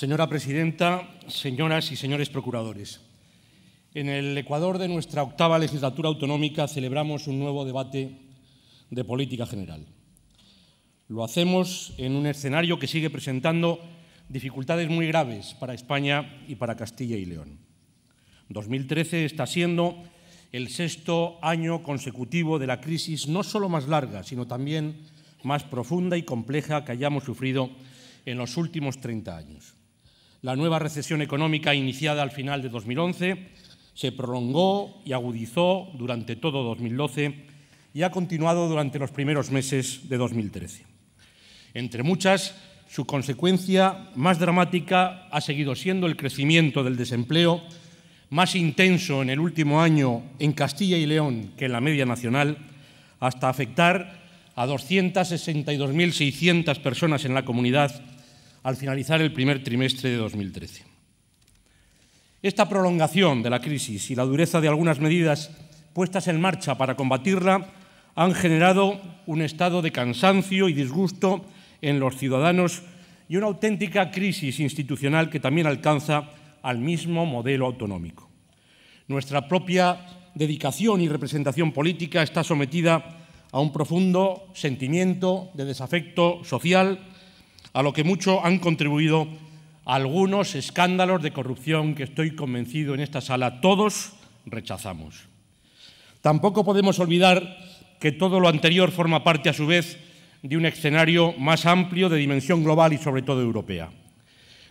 Señora presidenta, señoras y señores procuradores, en el Ecuador de nuestra octava legislatura autonómica celebramos un nuevo debate de política general. Lo hacemos en un escenario que sigue presentando dificultades muy graves para España y para Castilla y León. 2013 está siendo el sexto año consecutivo de la crisis no solo más larga, sino también más profunda y compleja que hayamos sufrido en los últimos 30 años. La nueva recesión económica iniciada al final de 2011 se prolongó y agudizó durante todo 2012 y ha continuado durante los primeros meses de 2013. Entre muchas, su consecuencia más dramática ha seguido siendo el crecimiento del desempleo, más intenso en el último año en Castilla y León que en la media nacional, hasta afectar a 262.600 personas en la comunidad al finalizar el primer trimestre de 2013. Esta prolongación de la crisis y la dureza de algunas medidas puestas en marcha para combatirla han generado un estado de cansancio y disgusto en los ciudadanos y una auténtica crisis institucional que también alcanza al mismo modelo autonómico. Nuestra propia dedicación y representación política está sometida a un profundo sentimiento de desafecto social a lo que mucho han contribuido algunos escándalos de corrupción que estoy convencido en esta sala todos rechazamos. Tampoco podemos olvidar que todo lo anterior forma parte a su vez de un escenario más amplio de dimensión global y sobre todo europea.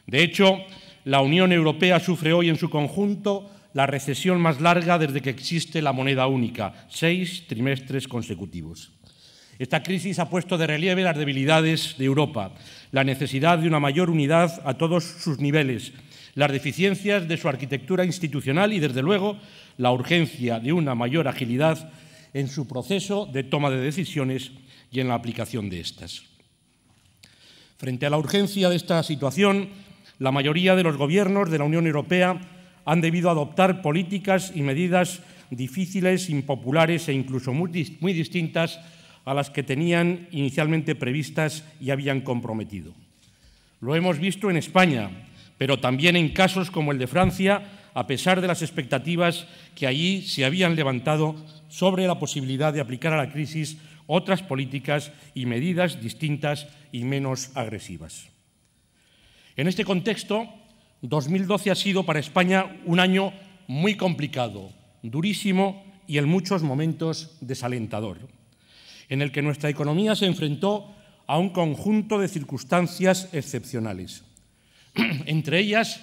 De hecho, la Unión Europea sufre hoy en su conjunto la recesión más larga desde que existe la moneda única, seis trimestres consecutivos. Esta crisis ha puesto de relieve las debilidades de Europa, la necesidad de una mayor unidad a todos sus niveles, las deficiencias de su arquitectura institucional y, desde luego, la urgencia de una mayor agilidad en su proceso de toma de decisiones y en la aplicación de estas. Frente a la urgencia de esta situación, la mayoría de los gobiernos de la Unión Europea han debido adoptar políticas y medidas difíciles, impopulares e incluso muy, distintas a las que tenían inicialmente previstas y habían comprometido. Lo hemos visto en España, pero también en casos como el de Francia, a pesar de las expectativas que allí se habían levantado sobre la posibilidad de aplicar a la crisis otras políticas y medidas distintas y menos agresivas. En este contexto, 2012 ha sido para España un año muy complicado, durísimo y en muchos momentos desalentador en el que nuestra economía se enfrentó a un conjunto de circunstancias excepcionales. Entre ellas,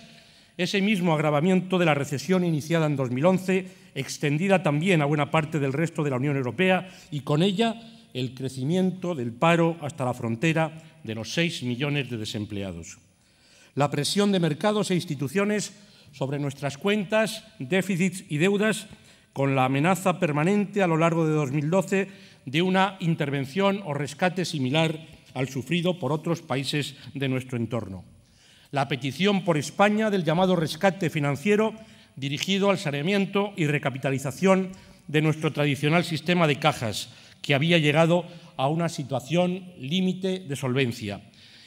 ese mismo agravamiento de la recesión iniciada en 2011, extendida también a buena parte del resto de la Unión Europea, y con ella el crecimiento del paro hasta la frontera de los 6 millones de desempleados. La presión de mercados e instituciones sobre nuestras cuentas, déficits y deudas, con la amenaza permanente a lo largo de 2012 de una intervención o rescate similar al sufrido por otros países de nuestro entorno. La petición por España del llamado rescate financiero dirigido al saneamiento y recapitalización de nuestro tradicional sistema de cajas, que había llegado a una situación límite de solvencia.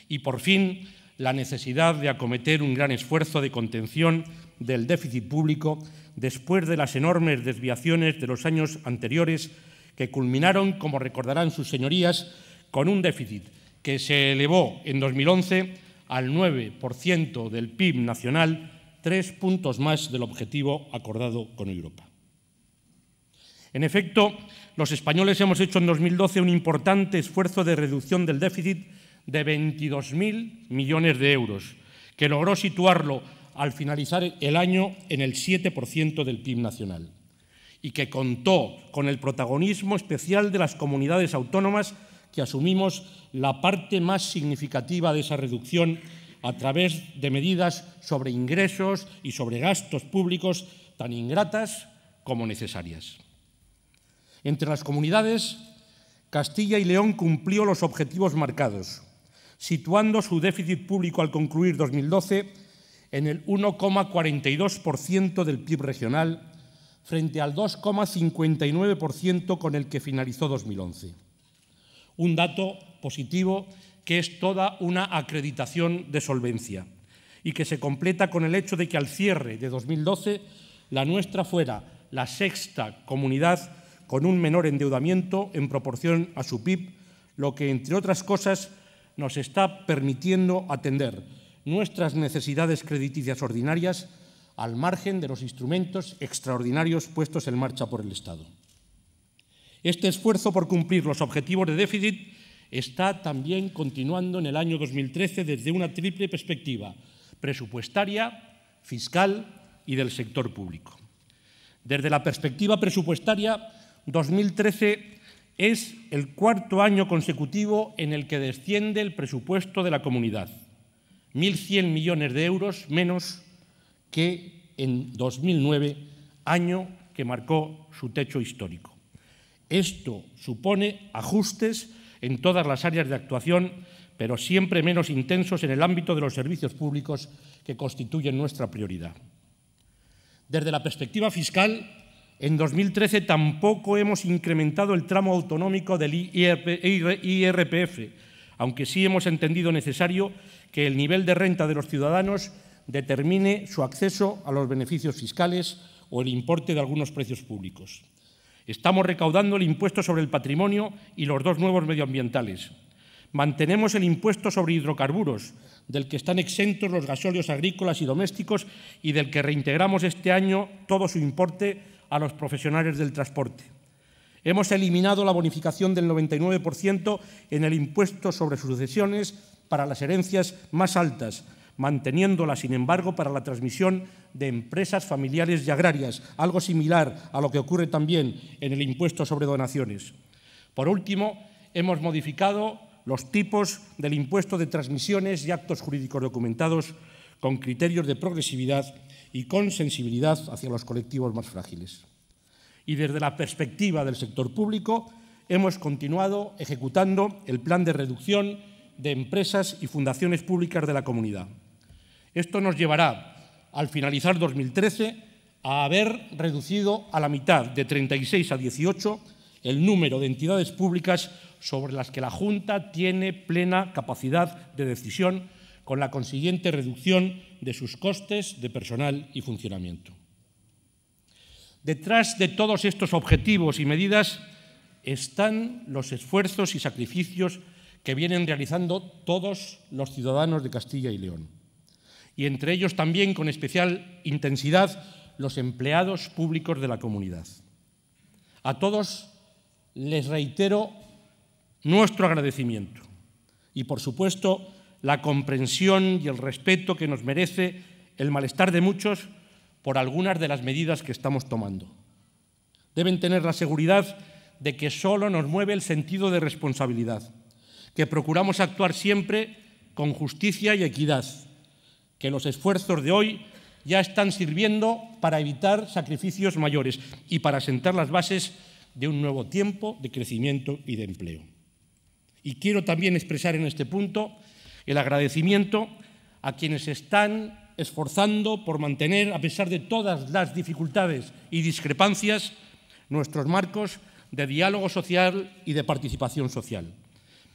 Y por fin, la necesidad de acometer un gran esfuerzo de contención del déficit público después de las enormes desviaciones de los años anteriores que culminaron, como recordarán sus señorías, con un déficit que se elevó en 2011 al 9% del PIB nacional, tres puntos más del objetivo acordado con Europa. En efecto, los españoles hemos hecho en 2012 un importante esfuerzo de reducción del déficit de 22.000 millones de euros, que logró situarlo al finalizar el año en el 7% del PIB nacional y que contó con el protagonismo especial de las comunidades autónomas que asumimos la parte más significativa de esa reducción a través de medidas sobre ingresos y sobre gastos públicos tan ingratas como necesarias. Entre las comunidades, Castilla y León cumplió los objetivos marcados, situando su déficit público al concluir 2012 en el 1,42% del PIB regional frente al 2,59% con el que finalizó 2011. Un dato positivo que es toda una acreditación de solvencia y que se completa con el hecho de que al cierre de 2012 la nuestra fuera la sexta comunidad con un menor endeudamiento en proporción a su PIB, lo que, entre otras cosas, nos está permitiendo atender nuestras necesidades crediticias ordinarias al margen de los instrumentos extraordinarios puestos en marcha por el Estado. Este esfuerzo por cumplir los objetivos de déficit está también continuando en el año 2013 desde una triple perspectiva, presupuestaria, fiscal y del sector público. Desde la perspectiva presupuestaria, 2013 es el cuarto año consecutivo en el que desciende el presupuesto de la comunidad, 1.100 millones de euros menos que en 2009, año que marcó su techo histórico. Esto supone ajustes en todas las áreas de actuación, pero siempre menos intensos en el ámbito de los servicios públicos que constituyen nuestra prioridad. Desde la perspectiva fiscal, en 2013 tampoco hemos incrementado el tramo autonómico del IRPF, e e aunque sí hemos entendido necesario que el nivel de renta de los ciudadanos determine su acceso a los beneficios fiscales o el importe de algunos precios públicos. Estamos recaudando el impuesto sobre el patrimonio y los dos nuevos medioambientales. Mantenemos el impuesto sobre hidrocarburos, del que están exentos los gasóleos agrícolas y domésticos y del que reintegramos este año todo su importe a los profesionales del transporte. Hemos eliminado la bonificación del 99% en el impuesto sobre sucesiones para las herencias más altas, manteniéndola, sin embargo, para la transmisión de empresas familiares y agrarias, algo similar a lo que ocurre también en el impuesto sobre donaciones. Por último, hemos modificado los tipos del impuesto de transmisiones y actos jurídicos documentados con criterios de progresividad y con sensibilidad hacia los colectivos más frágiles. Y desde la perspectiva del sector público, hemos continuado ejecutando el plan de reducción de empresas y fundaciones públicas de la comunidad. Esto nos llevará, al finalizar 2013, a haber reducido a la mitad, de 36 a 18, el número de entidades públicas sobre las que la Junta tiene plena capacidad de decisión, con la consiguiente reducción de sus costes de personal y funcionamiento. Detrás de todos estos objetivos y medidas están los esfuerzos y sacrificios que vienen realizando todos los ciudadanos de Castilla y León y entre ellos también con especial intensidad los empleados públicos de la comunidad. A todos les reitero nuestro agradecimiento y, por supuesto, la comprensión y el respeto que nos merece el malestar de muchos por algunas de las medidas que estamos tomando. Deben tener la seguridad de que solo nos mueve el sentido de responsabilidad, que procuramos actuar siempre con justicia y equidad, que los esfuerzos de hoy ya están sirviendo para evitar sacrificios mayores y para sentar las bases de un nuevo tiempo de crecimiento y de empleo. Y quiero también expresar en este punto el agradecimiento a quienes están esforzando por mantener, a pesar de todas las dificultades y discrepancias, nuestros marcos de diálogo social y de participación social.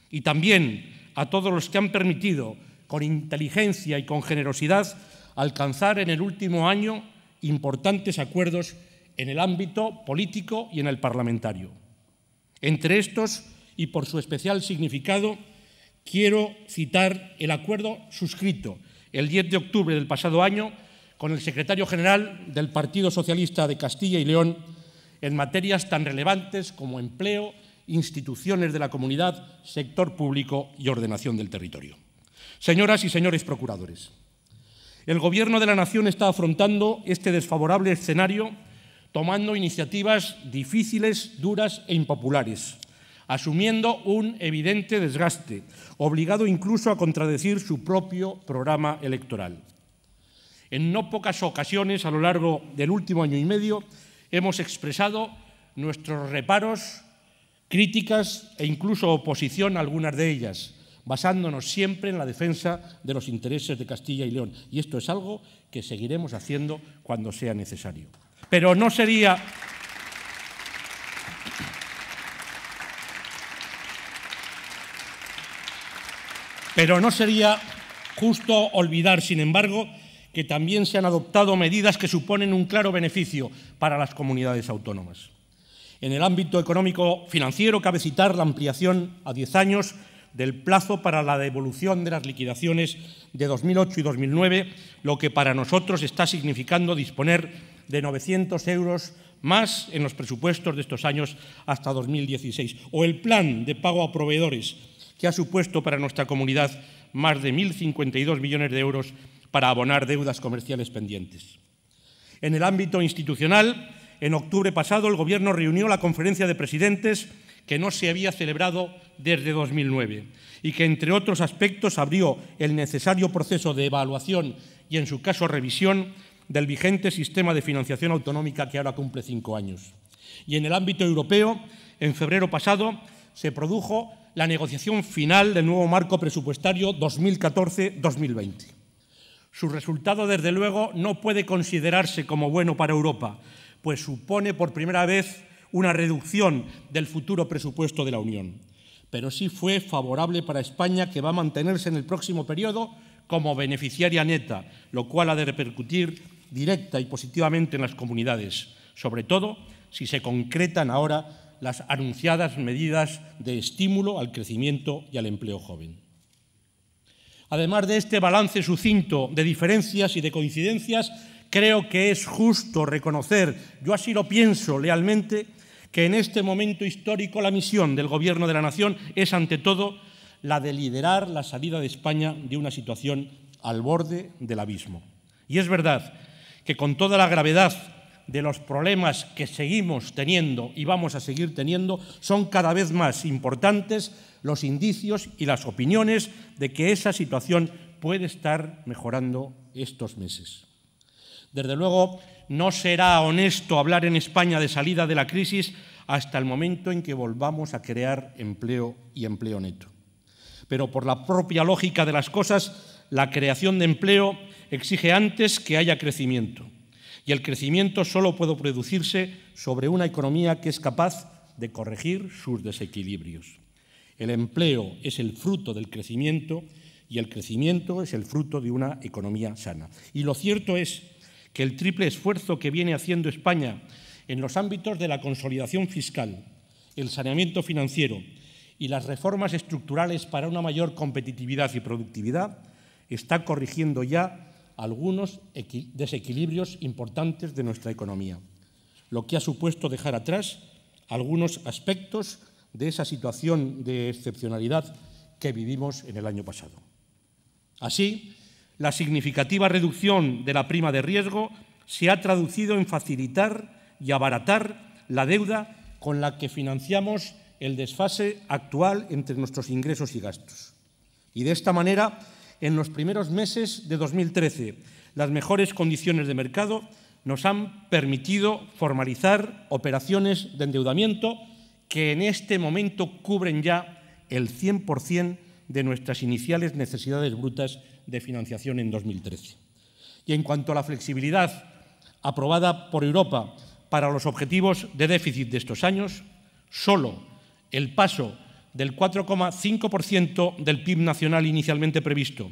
Y también a todos los que han permitido con inteligencia y con generosidad alcanzar en el último año importantes acuerdos en el ámbito político y en el parlamentario. Entre estos, y por su especial significado, quiero citar el acuerdo suscrito el 10 de octubre del pasado año con el secretario general del Partido Socialista de Castilla y León en materias tan relevantes como empleo, instituciones de la comunidad, sector público y ordenación del territorio. Señoras y señores procuradores, el Gobierno de la Nación está afrontando este desfavorable escenario tomando iniciativas difíciles, duras e impopulares, asumiendo un evidente desgaste, obligado incluso a contradecir su propio programa electoral. En no pocas ocasiones a lo largo del último año y medio hemos expresado nuestros reparos, críticas e incluso oposición a algunas de ellas, basándonos siempre en la defensa de los intereses de Castilla y León. Y esto es algo que seguiremos haciendo cuando sea necesario. Pero no sería... Pero no sería justo olvidar, sin embargo, que también se han adoptado medidas que suponen un claro beneficio para las comunidades autónomas. En el ámbito económico financiero cabe citar la ampliación a diez años del plazo para la devolución de las liquidaciones de 2008 y 2009, lo que para nosotros está significando disponer de 900 euros más en los presupuestos de estos años hasta 2016, o el plan de pago a proveedores, que ha supuesto para nuestra comunidad más de 1.052 millones de euros para abonar deudas comerciales pendientes. En el ámbito institucional, en octubre pasado, el Gobierno reunió la conferencia de presidentes que no se había celebrado desde 2009 y que, entre otros aspectos, abrió el necesario proceso de evaluación y, en su caso, revisión del vigente sistema de financiación autonómica que ahora cumple cinco años. Y en el ámbito europeo, en febrero pasado, se produjo la negociación final del nuevo marco presupuestario 2014-2020. Su resultado, desde luego, no puede considerarse como bueno para Europa, pues supone por primera vez una reducción del futuro presupuesto de la Unión, pero sí fue favorable para España, que va a mantenerse en el próximo periodo como beneficiaria neta, lo cual ha de repercutir directa y positivamente en las comunidades, sobre todo si se concretan ahora las anunciadas medidas de estímulo al crecimiento y al empleo joven. Además de este balance sucinto de diferencias y de coincidencias, creo que es justo reconocer, yo así lo pienso lealmente, que en este momento histórico la misión del Gobierno de la Nación es ante todo la de liderar la salida de España de una situación al borde del abismo. Y es verdad que con toda la gravedad de los problemas que seguimos teniendo y vamos a seguir teniendo, son cada vez más importantes los indicios y las opiniones de que esa situación puede estar mejorando estos meses. Desde luego, no será honesto hablar en España de salida de la crisis hasta el momento en que volvamos a crear empleo y empleo neto. Pero por la propia lógica de las cosas, la creación de empleo exige antes que haya crecimiento. Y el crecimiento solo puede producirse sobre una economía que es capaz de corregir sus desequilibrios. El empleo es el fruto del crecimiento y el crecimiento es el fruto de una economía sana. Y lo cierto es que el triple esfuerzo que viene haciendo España en los ámbitos de la consolidación fiscal, el saneamiento financiero y las reformas estructurales para una mayor competitividad y productividad, está corrigiendo ya algunos desequilibrios importantes de nuestra economía, lo que ha supuesto dejar atrás algunos aspectos de esa situación de excepcionalidad que vivimos en el año pasado. Así, la significativa reducción de la prima de riesgo se ha traducido en facilitar y abaratar la deuda con la que financiamos el desfase actual entre nuestros ingresos y gastos. Y de esta manera, en los primeros meses de 2013, las mejores condiciones de mercado nos han permitido formalizar operaciones de endeudamiento que en este momento cubren ya el 100% de nuestras iniciales necesidades brutas de financiación en 2013. Y en cuanto a la flexibilidad aprobada por Europa para los objetivos de déficit de estos años, solo el paso del 4,5% del PIB nacional inicialmente previsto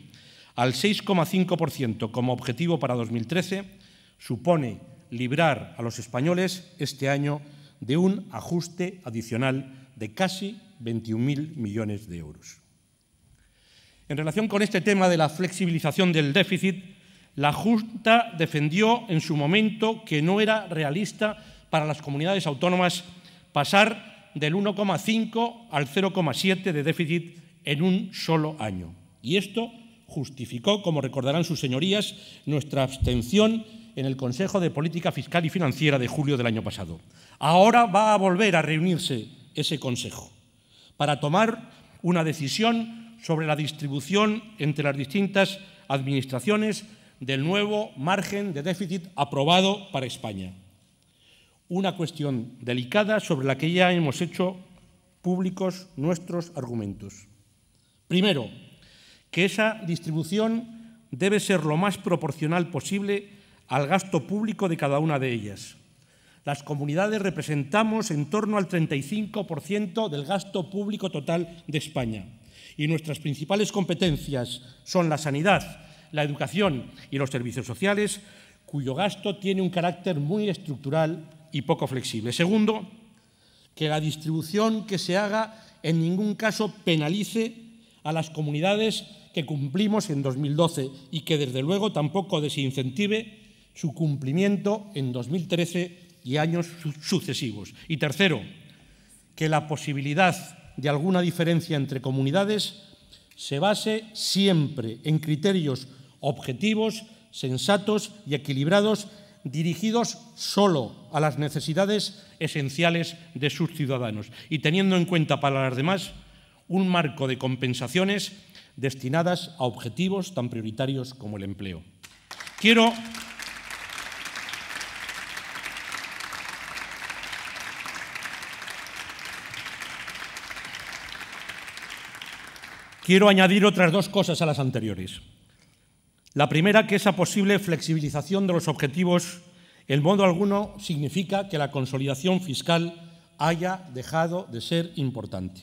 al 6,5% como objetivo para 2013 supone librar a los españoles este año de un ajuste adicional de casi 21.000 millones de euros. En relación con este tema de la flexibilización del déficit, la Junta defendió en su momento que no era realista para las comunidades autónomas pasar del 1,5 al 0,7 de déficit en un solo año. Y esto justificó, como recordarán sus señorías, nuestra abstención en el Consejo de Política Fiscal y Financiera de julio del año pasado. Ahora va a volver a reunirse ese Consejo para tomar una decisión sobre la distribución entre las distintas administraciones del nuevo margen de déficit aprobado para España. Una cuestión delicada sobre la que ya hemos hecho públicos nuestros argumentos. Primero, que esa distribución debe ser lo más proporcional posible al gasto público de cada una de ellas. Las comunidades representamos en torno al 35% del gasto público total de España y nuestras principales competencias son la sanidad, la educación y los servicios sociales, cuyo gasto tiene un carácter muy estructural y poco flexible. Segundo, que la distribución que se haga en ningún caso penalice a las comunidades que cumplimos en 2012 y que desde luego tampoco desincentive su cumplimiento en 2013 y años sucesivos. Y tercero, que la posibilidad de alguna diferencia entre comunidades se base siempre en criterios objetivos, sensatos y equilibrados dirigidos solo a las necesidades esenciales de sus ciudadanos y teniendo en cuenta para las demás un marco de compensaciones destinadas a objetivos tan prioritarios como el empleo. Quiero quiero añadir otras dos cosas a las anteriores. La primera, que esa posible flexibilización de los objetivos en modo alguno significa que la consolidación fiscal haya dejado de ser importante.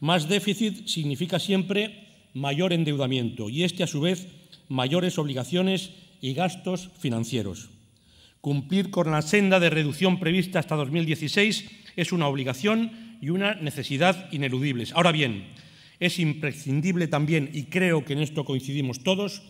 Más déficit significa siempre mayor endeudamiento y este a su vez mayores obligaciones y gastos financieros. Cumplir con la senda de reducción prevista hasta 2016 es una obligación y una necesidad ineludibles. Ahora bien, es imprescindible también, y creo que en esto coincidimos todos,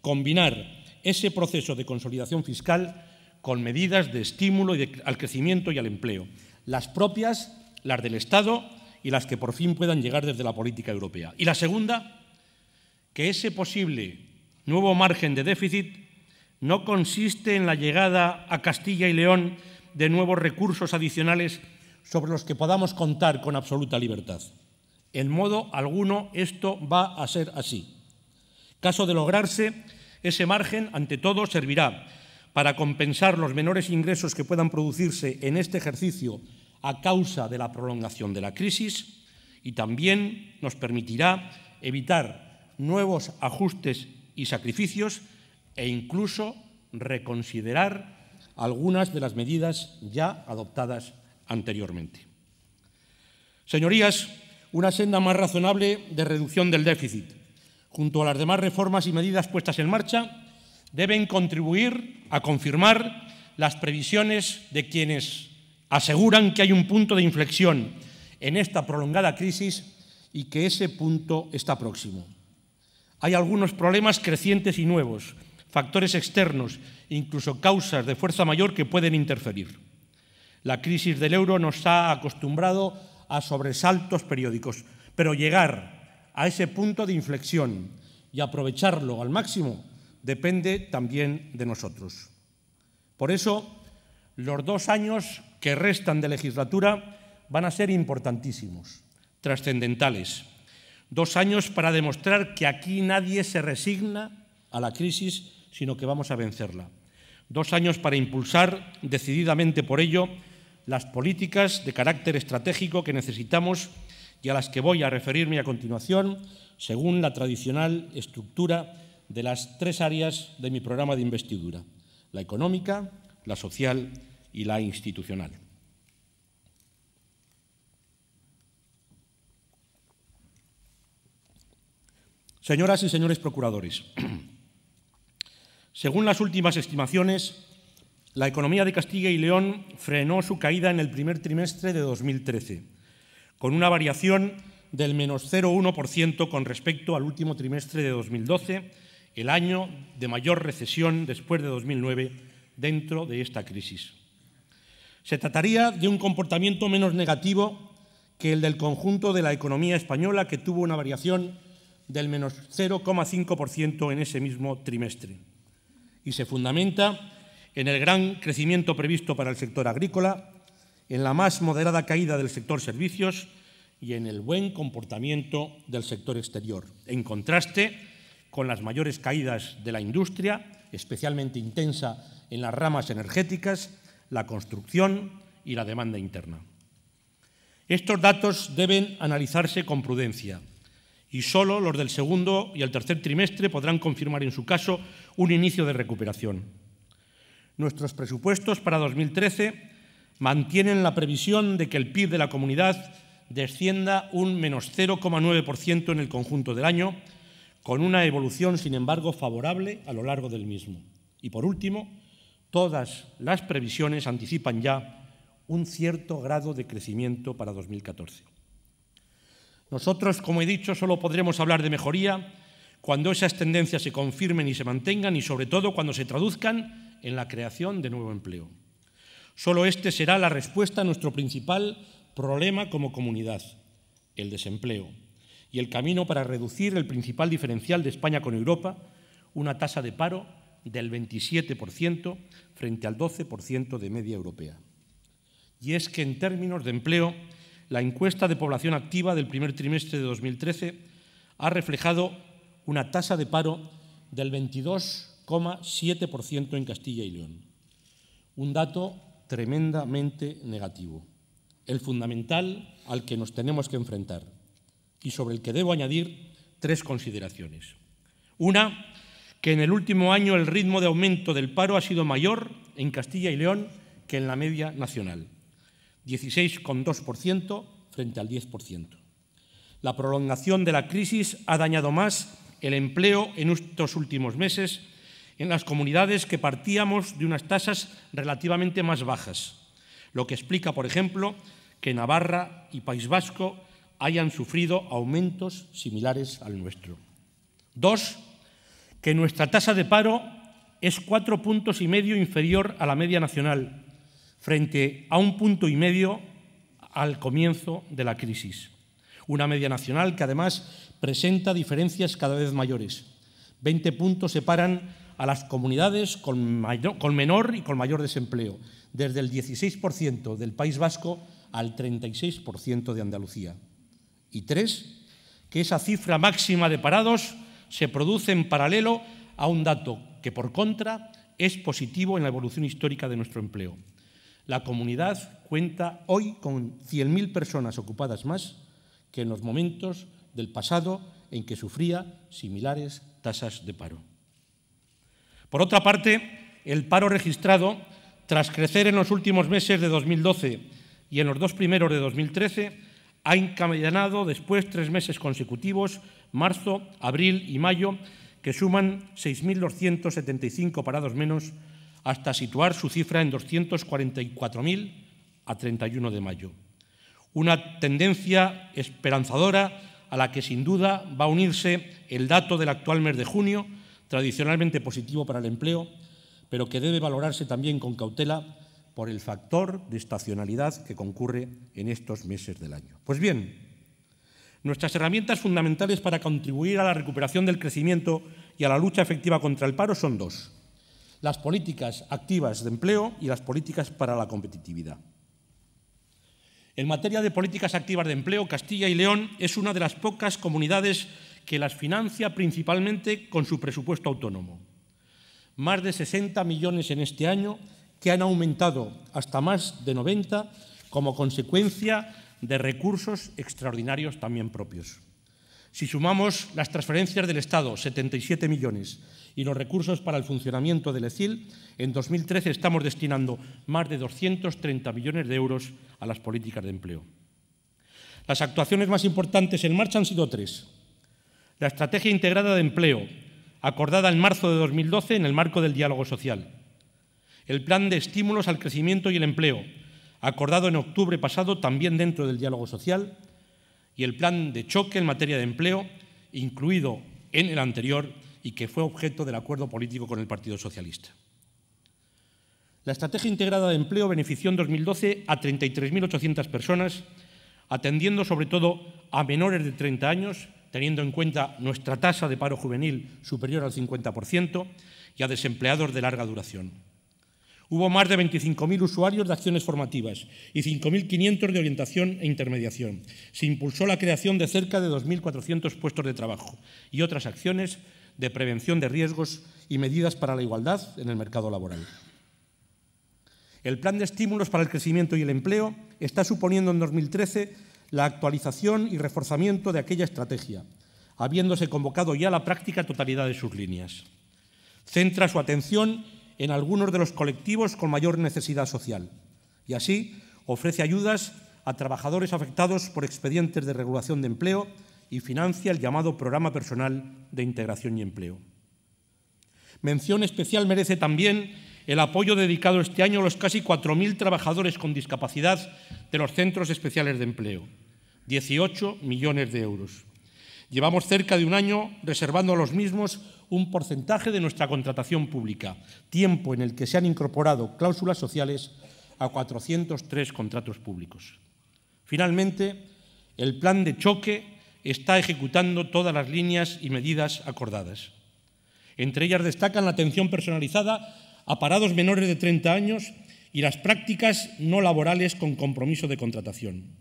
combinar ese proceso de consolidación fiscal con medidas de estímulo al crecimiento y al empleo, las propias, las del Estado y las que por fin puedan llegar desde la política europea. Y la segunda, que ese posible nuevo margen de déficit no consiste en la llegada a Castilla y León de nuevos recursos adicionales sobre los que podamos contar con absoluta libertad. En modo alguno esto va a ser así. Caso de lograrse, ese margen, ante todo, servirá para compensar los menores ingresos que puedan producirse en este ejercicio a causa de la prolongación de la crisis y también nos permitirá evitar nuevos ajustes y sacrificios e incluso reconsiderar algunas de las medidas ya adoptadas anteriormente. Señorías, una senda más razonable de reducción del déficit, junto a las demás reformas y medidas puestas en marcha, deben contribuir a confirmar las previsiones de quienes aseguran que hay un punto de inflexión en esta prolongada crisis y que ese punto está próximo. Hay algunos problemas crecientes y nuevos, factores externos, incluso causas de fuerza mayor que pueden interferir. La crisis del euro nos ha acostumbrado a sobresaltos periódicos, pero llegar a ese punto de inflexión y aprovecharlo al máximo depende también de nosotros. Por eso, los dos años que restan de legislatura van a ser importantísimos, trascendentales. Dos años para demostrar que aquí nadie se resigna a la crisis, sino que vamos a vencerla. Dos años para impulsar decididamente por ello las políticas de carácter estratégico que necesitamos y a las que voy a referirme a continuación, según la tradicional estructura de las tres áreas de mi programa de investidura, la económica, la social y la institucional. Señoras y señores procuradores, según las últimas estimaciones, la economía de Castilla y León frenó su caída en el primer trimestre de 2013, con una variación del menos 0,1% con respecto al último trimestre de 2012, el año de mayor recesión después de 2009 dentro de esta crisis. Se trataría de un comportamiento menos negativo que el del conjunto de la economía española, que tuvo una variación del menos 0,5% en ese mismo trimestre. Y se fundamenta en el gran crecimiento previsto para el sector agrícola, en la más moderada caída del sector servicios y en el buen comportamiento del sector exterior, en contraste con las mayores caídas de la industria, especialmente intensa en las ramas energéticas, la construcción y la demanda interna. Estos datos deben analizarse con prudencia y solo los del segundo y el tercer trimestre podrán confirmar en su caso un inicio de recuperación. Nuestros presupuestos para 2013 mantienen la previsión de que el PIB de la comunidad descienda un menos 0,9% en el conjunto del año, con una evolución, sin embargo, favorable a lo largo del mismo. Y por último, todas las previsiones anticipan ya un cierto grado de crecimiento para 2014. Nosotros, como he dicho, solo podremos hablar de mejoría cuando esas tendencias se confirmen y se mantengan y sobre todo cuando se traduzcan en la creación de nuevo empleo. Solo este será la respuesta a nuestro principal problema como comunidad, el desempleo, y el camino para reducir el principal diferencial de España con Europa, una tasa de paro del 27% frente al 12% de media europea. Y es que en términos de empleo, la encuesta de población activa del primer trimestre de 2013 ha reflejado una tasa de paro del 22,7% en Castilla y León. Un dato tremendamente negativo, el fundamental al que nos tenemos que enfrentar y sobre el que debo añadir tres consideraciones. Una, que en el último año el ritmo de aumento del paro ha sido mayor en Castilla y León que en la media nacional, 16,2% frente al 10%. La prolongación de la crisis ha dañado más el empleo en estos últimos meses en las comunidades que partíamos de unas tasas relativamente más bajas, lo que explica, por ejemplo, que Navarra y País Vasco hayan sufrido aumentos similares al nuestro. Dos, que nuestra tasa de paro es cuatro puntos y medio inferior a la media nacional, frente a un punto y medio al comienzo de la crisis una media nacional que además presenta diferencias cada vez mayores. 20 puntos separan a las comunidades con, con menor y con mayor desempleo, desde el 16% del País Vasco al 36% de Andalucía. Y tres, que esa cifra máxima de parados se produce en paralelo a un dato que, por contra, es positivo en la evolución histórica de nuestro empleo. La comunidad cuenta hoy con 100.000 personas ocupadas más que en los momentos del pasado en que sufría similares tasas de paro. Por otra parte, el paro registrado, tras crecer en los últimos meses de 2012 y en los dos primeros de 2013, ha encamellanado después tres meses consecutivos, marzo, abril y mayo, que suman 6.275 parados menos, hasta situar su cifra en 244.000 a 31 de mayo. Una tendencia esperanzadora a la que sin duda va a unirse el dato del actual mes de junio, tradicionalmente positivo para el empleo, pero que debe valorarse también con cautela por el factor de estacionalidad que concurre en estos meses del año. Pues bien, nuestras herramientas fundamentales para contribuir a la recuperación del crecimiento y a la lucha efectiva contra el paro son dos, las políticas activas de empleo y las políticas para la competitividad. En materia de políticas activas de empleo, Castilla y León es una de las pocas comunidades que las financia principalmente con su presupuesto autónomo. Más de 60 millones en este año que han aumentado hasta más de 90 como consecuencia de recursos extraordinarios también propios. Si sumamos las transferencias del Estado, 77 millones, y los recursos para el funcionamiento del ECIL, en 2013 estamos destinando más de 230 millones de euros a las políticas de empleo. Las actuaciones más importantes en marcha han sido tres. La Estrategia Integrada de Empleo, acordada en marzo de 2012 en el marco del diálogo social. El Plan de Estímulos al Crecimiento y el Empleo, acordado en octubre pasado también dentro del diálogo social. Y el Plan de Choque en materia de empleo, incluido en el anterior y que fue objeto del acuerdo político con el Partido Socialista. La Estrategia Integrada de Empleo benefició en 2012 a 33.800 personas, atendiendo sobre todo a menores de 30 años, teniendo en cuenta nuestra tasa de paro juvenil superior al 50% y a desempleados de larga duración. Hubo más de 25.000 usuarios de acciones formativas y 5.500 de orientación e intermediación. Se impulsó la creación de cerca de 2.400 puestos de trabajo y otras acciones de prevención de riesgos y medidas para la igualdad en el mercado laboral. El plan de estímulos para el crecimiento y el empleo está suponiendo en 2013 la actualización y reforzamiento de aquella estrategia, habiéndose convocado ya la práctica totalidad de sus líneas. Centra su atención en algunos de los colectivos con mayor necesidad social y así ofrece ayudas a trabajadores afectados por expedientes de regulación de empleo y financia el llamado Programa Personal de Integración y Empleo. Mención especial merece también el apoyo dedicado este año a los casi 4.000 trabajadores con discapacidad de los centros especiales de empleo, 18 millones de euros. Llevamos cerca de un año reservando a los mismos un porcentaje de nuestra contratación pública, tiempo en el que se han incorporado cláusulas sociales a 403 contratos públicos. Finalmente, el plan de choque está ejecutando todas las líneas y medidas acordadas. Entre ellas destacan la atención personalizada a parados menores de 30 años y las prácticas no laborales con compromiso de contratación.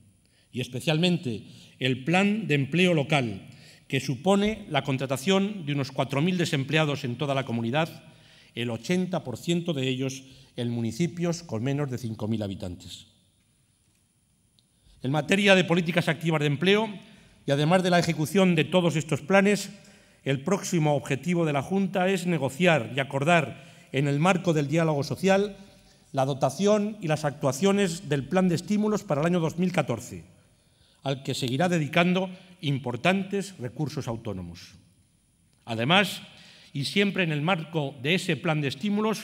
Y especialmente el plan de empleo local, que supone la contratación de unos 4.000 desempleados en toda la comunidad, el 80% de ellos en municipios con menos de 5.000 habitantes. En materia de políticas activas de empleo, y además de la ejecución de todos estos planes, el próximo objetivo de la Junta es negociar y acordar, en el marco del diálogo social, la dotación y las actuaciones del plan de estímulos para el año 2014, al que seguirá dedicando importantes recursos autónomos. Además, y siempre en el marco de ese plan de estímulos,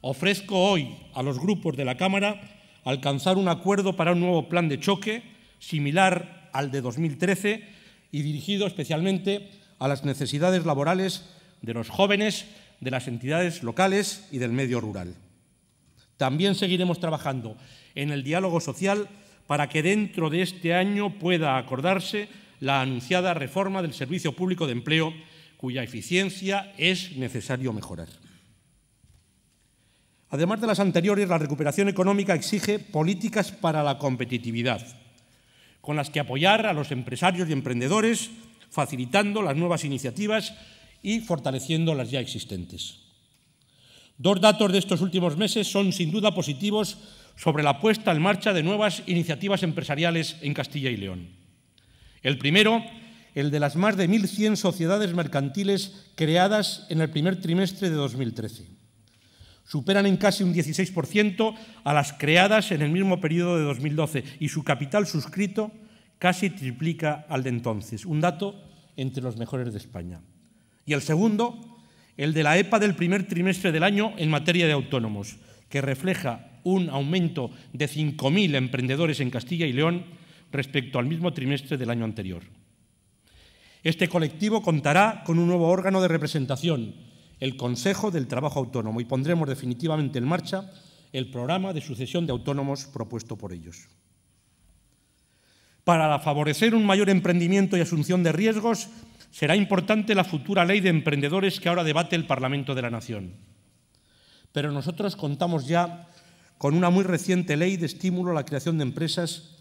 ofrezco hoy a los grupos de la Cámara alcanzar un acuerdo para un nuevo plan de choque similar al de 2013 y dirigido especialmente a las necesidades laborales de los jóvenes, de las entidades locales y del medio rural. También seguiremos trabajando en el diálogo social para que dentro de este año pueda acordarse la anunciada reforma del Servicio Público de Empleo, cuya eficiencia es necesario mejorar. Además de las anteriores, la recuperación económica exige políticas para la competitividad con las que apoyar a los empresarios y emprendedores, facilitando las nuevas iniciativas y fortaleciendo las ya existentes. Dos datos de estos últimos meses son sin duda positivos sobre la puesta en marcha de nuevas iniciativas empresariales en Castilla y León. El primero, el de las más de 1.100 sociedades mercantiles creadas en el primer trimestre de 2013. Superan en casi un 16% a las creadas en el mismo periodo de 2012 y su capital suscrito casi triplica al de entonces, un dato entre los mejores de España. Y el segundo, el de la EPA del primer trimestre del año en materia de autónomos, que refleja un aumento de 5.000 emprendedores en Castilla y León respecto al mismo trimestre del año anterior. Este colectivo contará con un nuevo órgano de representación el Consejo del Trabajo Autónomo y pondremos definitivamente en marcha el programa de sucesión de autónomos propuesto por ellos. Para favorecer un mayor emprendimiento y asunción de riesgos, será importante la futura ley de emprendedores que ahora debate el Parlamento de la Nación. Pero nosotros contamos ya con una muy reciente ley de estímulo a la creación de empresas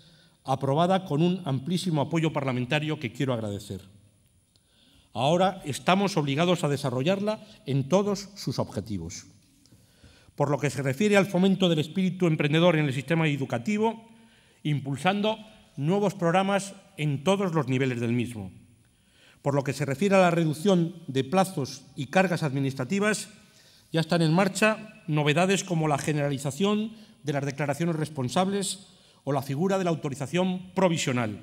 aprobada con un amplísimo apoyo parlamentario que quiero agradecer. Ahora estamos obligados a desarrollarla en todos sus objetivos. Por lo que se refiere al fomento del espíritu emprendedor en el sistema educativo, impulsando nuevos programas en todos los niveles del mismo. Por lo que se refiere a la reducción de plazos y cargas administrativas, ya están en marcha novedades como la generalización de las declaraciones responsables o la figura de la autorización provisional,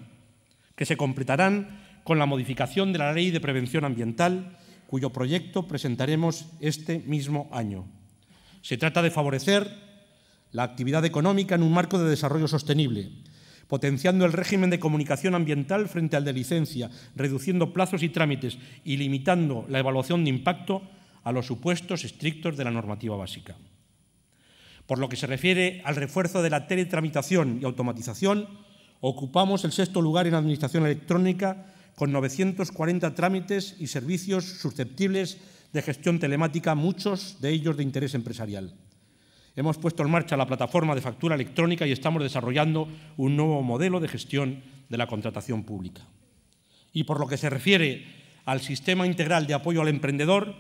que se completarán con la modificación de la Ley de Prevención Ambiental, cuyo proyecto presentaremos este mismo año. Se trata de favorecer la actividad económica en un marco de desarrollo sostenible, potenciando el régimen de comunicación ambiental frente al de licencia, reduciendo plazos y trámites y limitando la evaluación de impacto a los supuestos estrictos de la normativa básica. Por lo que se refiere al refuerzo de la teletramitación y automatización, ocupamos el sexto lugar en administración electrónica con 940 trámites y servicios susceptibles de gestión telemática, muchos de ellos de interés empresarial. Hemos puesto en marcha la plataforma de factura electrónica y estamos desarrollando un nuevo modelo de gestión de la contratación pública. Y por lo que se refiere al sistema integral de apoyo al emprendedor,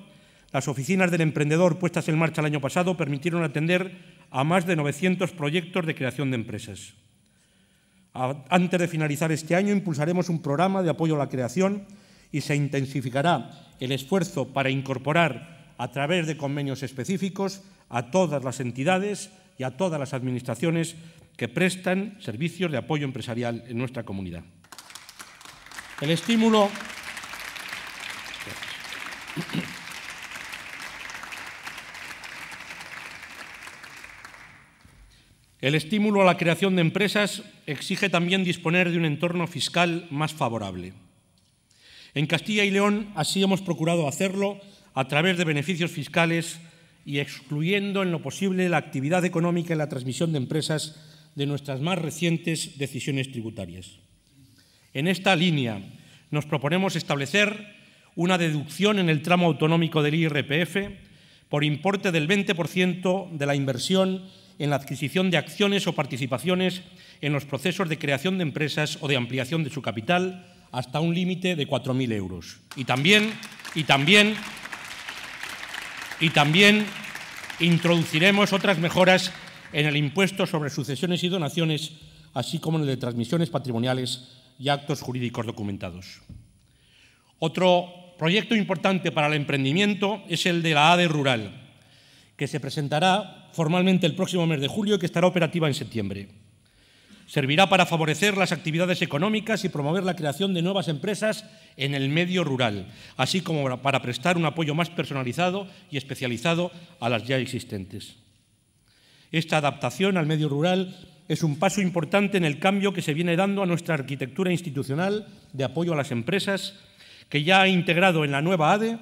las oficinas del emprendedor puestas en marcha el año pasado permitieron atender a más de 900 proyectos de creación de empresas. Antes de finalizar este año, impulsaremos un programa de apoyo a la creación y se intensificará el esfuerzo para incorporar a través de convenios específicos a todas las entidades y a todas las administraciones que prestan servicios de apoyo empresarial en nuestra comunidad. El estímulo El estímulo a la creación de empresas exige también disponer de un entorno fiscal más favorable. En Castilla y León así hemos procurado hacerlo a través de beneficios fiscales y excluyendo en lo posible la actividad económica y la transmisión de empresas de nuestras más recientes decisiones tributarias. En esta línea nos proponemos establecer una deducción en el tramo autonómico del IRPF por importe del 20% de la inversión en la adquisición de acciones o participaciones en los procesos de creación de empresas o de ampliación de su capital hasta un límite de 4.000 euros. Y también, y también, y también introduciremos otras mejoras en el impuesto sobre sucesiones y donaciones, así como en el de transmisiones patrimoniales y actos jurídicos documentados. Otro proyecto importante para el emprendimiento es el de la ADE Rural, que se presentará formalmente el próximo mes de julio y que estará operativa en septiembre. Servirá para favorecer las actividades económicas y promover la creación de nuevas empresas en el medio rural, así como para prestar un apoyo más personalizado y especializado a las ya existentes. Esta adaptación al medio rural es un paso importante en el cambio que se viene dando a nuestra arquitectura institucional de apoyo a las empresas, que ya ha integrado en la nueva ADE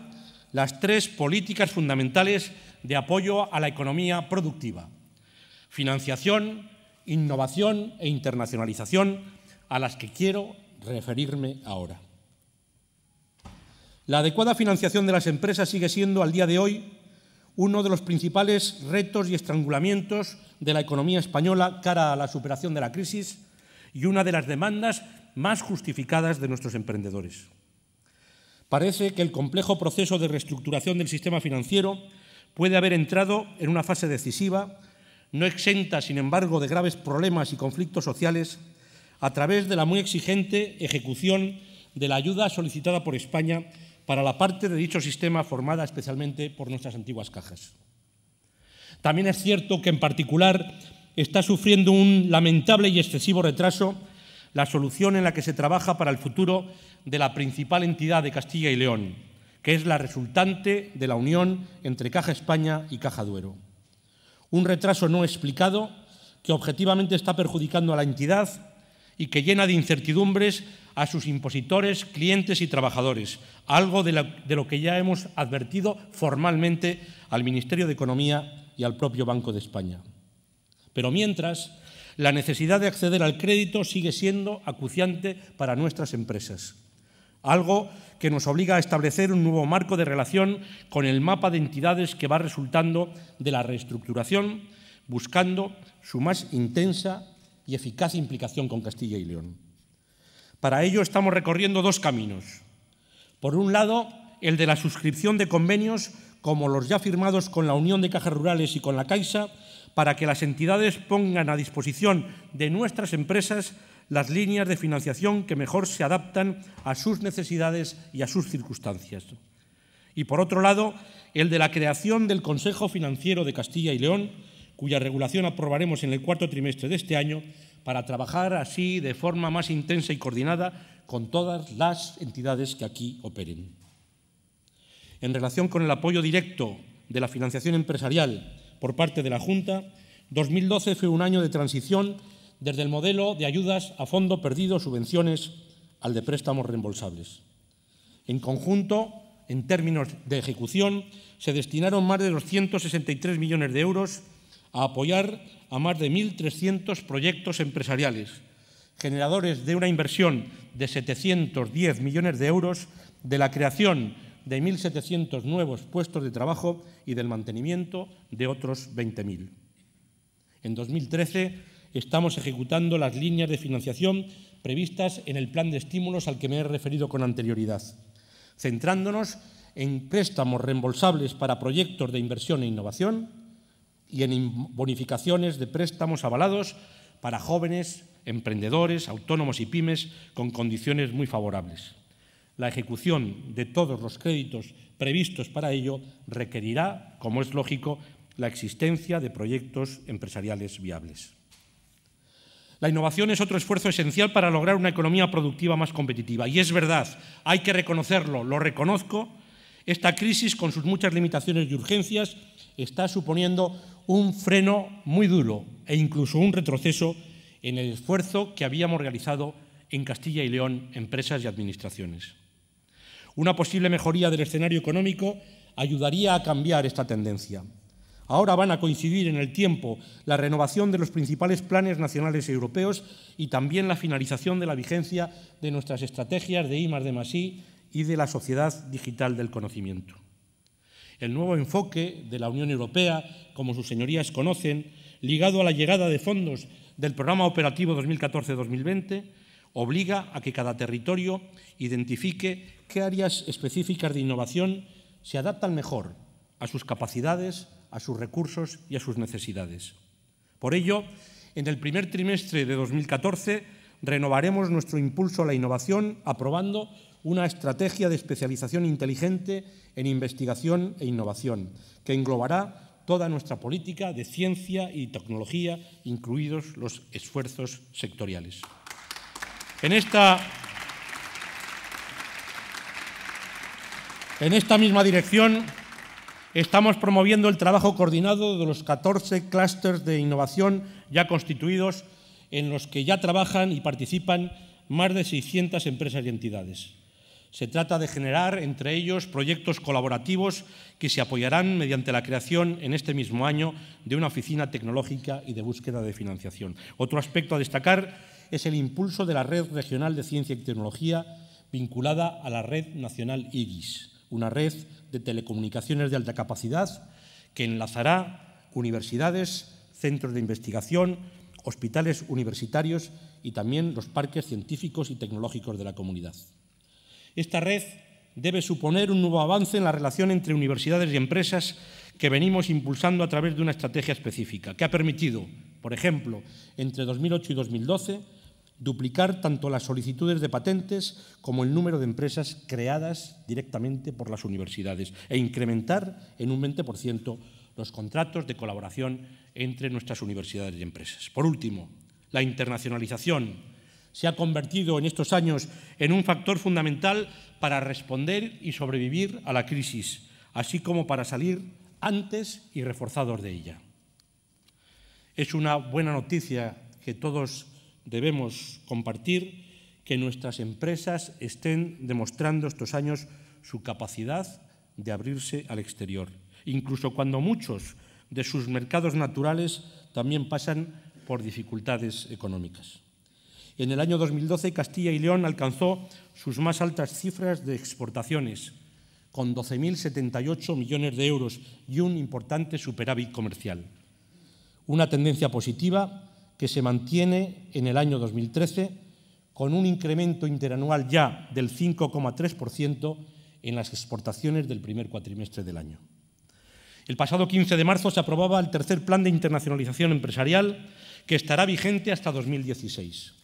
las tres políticas fundamentales de apoyo a la economía productiva, financiación, innovación e internacionalización a las que quiero referirme ahora. La adecuada financiación de las empresas sigue siendo al día de hoy uno de los principales retos y estrangulamientos de la economía española cara a la superación de la crisis y una de las demandas más justificadas de nuestros emprendedores. Parece que el complejo proceso de reestructuración del sistema financiero puede haber entrado en una fase decisiva, no exenta, sin embargo, de graves problemas y conflictos sociales, a través de la muy exigente ejecución de la ayuda solicitada por España para la parte de dicho sistema formada especialmente por nuestras antiguas cajas. También es cierto que, en particular, está sufriendo un lamentable y excesivo retraso la solución en la que se trabaja para el futuro de la principal entidad de Castilla y León, que es la resultante de la unión entre Caja España y Caja Duero. Un retraso no explicado que objetivamente está perjudicando a la entidad y que llena de incertidumbres a sus impositores, clientes y trabajadores, algo de, lo que ya hemos advertido formalmente al Ministerio de Economía y al propio Banco de España. Pero mientras, la necesidad de acceder al crédito sigue siendo acuciante para nuestras empresas algo que nos obliga a establecer un nuevo marco de relación con el mapa de entidades que va resultando de la reestructuración, buscando su más intensa y eficaz implicación con Castilla y León. Para ello estamos recorriendo dos caminos. Por un lado, el de la suscripción de convenios como los ya firmados con la Unión de Cajas Rurales y con la Caixa, para que las entidades pongan a disposición de nuestras empresas las líneas de financiación que mejor se adaptan a sus necesidades y a sus circunstancias. Y por otro lado, el de la creación del Consejo Financiero de Castilla y León, cuya regulación aprobaremos en el cuarto trimestre de este año, para trabajar así de forma más intensa y coordinada con todas las entidades que aquí operen. En relación con el apoyo directo de la financiación empresarial por parte de la Junta, 2012 fue un año de transición desde el modelo de ayudas a fondo perdido, subvenciones, al de préstamos reembolsables. En conjunto, en términos de ejecución, se destinaron más de 263 millones de euros a apoyar a más de 1.300 proyectos empresariales, generadores de una inversión de 710 millones de euros, de la creación de 1.700 nuevos puestos de trabajo y del mantenimiento de otros 20.000. En 2013 estamos ejecutando las líneas de financiación previstas en el plan de estímulos al que me he referido con anterioridad, centrándonos en préstamos reembolsables para proyectos de inversión e innovación y en bonificaciones de préstamos avalados para jóvenes, emprendedores, autónomos y pymes con condiciones muy favorables. La ejecución de todos los créditos previstos para ello requerirá, como es lógico, la existencia de proyectos empresariales viables. La innovación es otro esfuerzo esencial para lograr una economía productiva más competitiva. Y es verdad, hay que reconocerlo, lo reconozco. Esta crisis, con sus muchas limitaciones y urgencias, está suponiendo un freno muy duro e incluso un retroceso en el esfuerzo que habíamos realizado en Castilla y León, empresas y administraciones. Una posible mejoría del escenario económico ayudaría a cambiar esta tendencia. Ahora van a coincidir en el tiempo la renovación de los principales planes nacionales europeos y también la finalización de la vigencia de nuestras estrategias de I, de y de la sociedad digital del conocimiento. El nuevo enfoque de la Unión Europea, como sus señorías conocen, ligado a la llegada de fondos del Programa Operativo 2014-2020, obliga a que cada territorio identifique qué áreas específicas de innovación se adaptan mejor a sus capacidades, a sus recursos y a sus necesidades. Por ello, en el primer trimestre de 2014 renovaremos nuestro impulso a la innovación aprobando una estrategia de especialización inteligente en investigación e innovación, que englobará toda nuestra política de ciencia y tecnología, incluidos los esfuerzos sectoriales. En esta, en esta misma dirección, Estamos promoviendo el trabajo coordinado de los 14 clústeres de innovación ya constituidos, en los que ya trabajan y participan más de 600 empresas y entidades. Se trata de generar entre ellos proyectos colaborativos que se apoyarán mediante la creación en este mismo año de una oficina tecnológica y de búsqueda de financiación. Otro aspecto a destacar es el impulso de la Red Regional de Ciencia y Tecnología vinculada a la Red Nacional IGIS, una red de telecomunicaciones de alta capacidad que enlazará universidades, centros de investigación, hospitales universitarios y también los parques científicos y tecnológicos de la comunidad. Esta red debe suponer un nuevo avance en la relación entre universidades y empresas que venimos impulsando a través de una estrategia específica, que ha permitido, por ejemplo, entre 2008 y 2012, duplicar tanto las solicitudes de patentes como el número de empresas creadas directamente por las universidades e incrementar en un 20% los contratos de colaboración entre nuestras universidades y empresas. Por último, la internacionalización se ha convertido en estos años en un factor fundamental para responder y sobrevivir a la crisis, así como para salir antes y reforzados de ella. Es una buena noticia que todos debemos compartir que nuestras empresas estén demostrando estos años su capacidad de abrirse al exterior, incluso cuando muchos de sus mercados naturales también pasan por dificultades económicas. En el año 2012 Castilla y León alcanzó sus más altas cifras de exportaciones, con 12.078 millones de euros y un importante superávit comercial. Una tendencia positiva que se mantiene en el año 2013 con un incremento interanual ya del 5,3% en las exportaciones del primer cuatrimestre del año. El pasado 15 de marzo se aprobaba el tercer plan de internacionalización empresarial que estará vigente hasta 2016.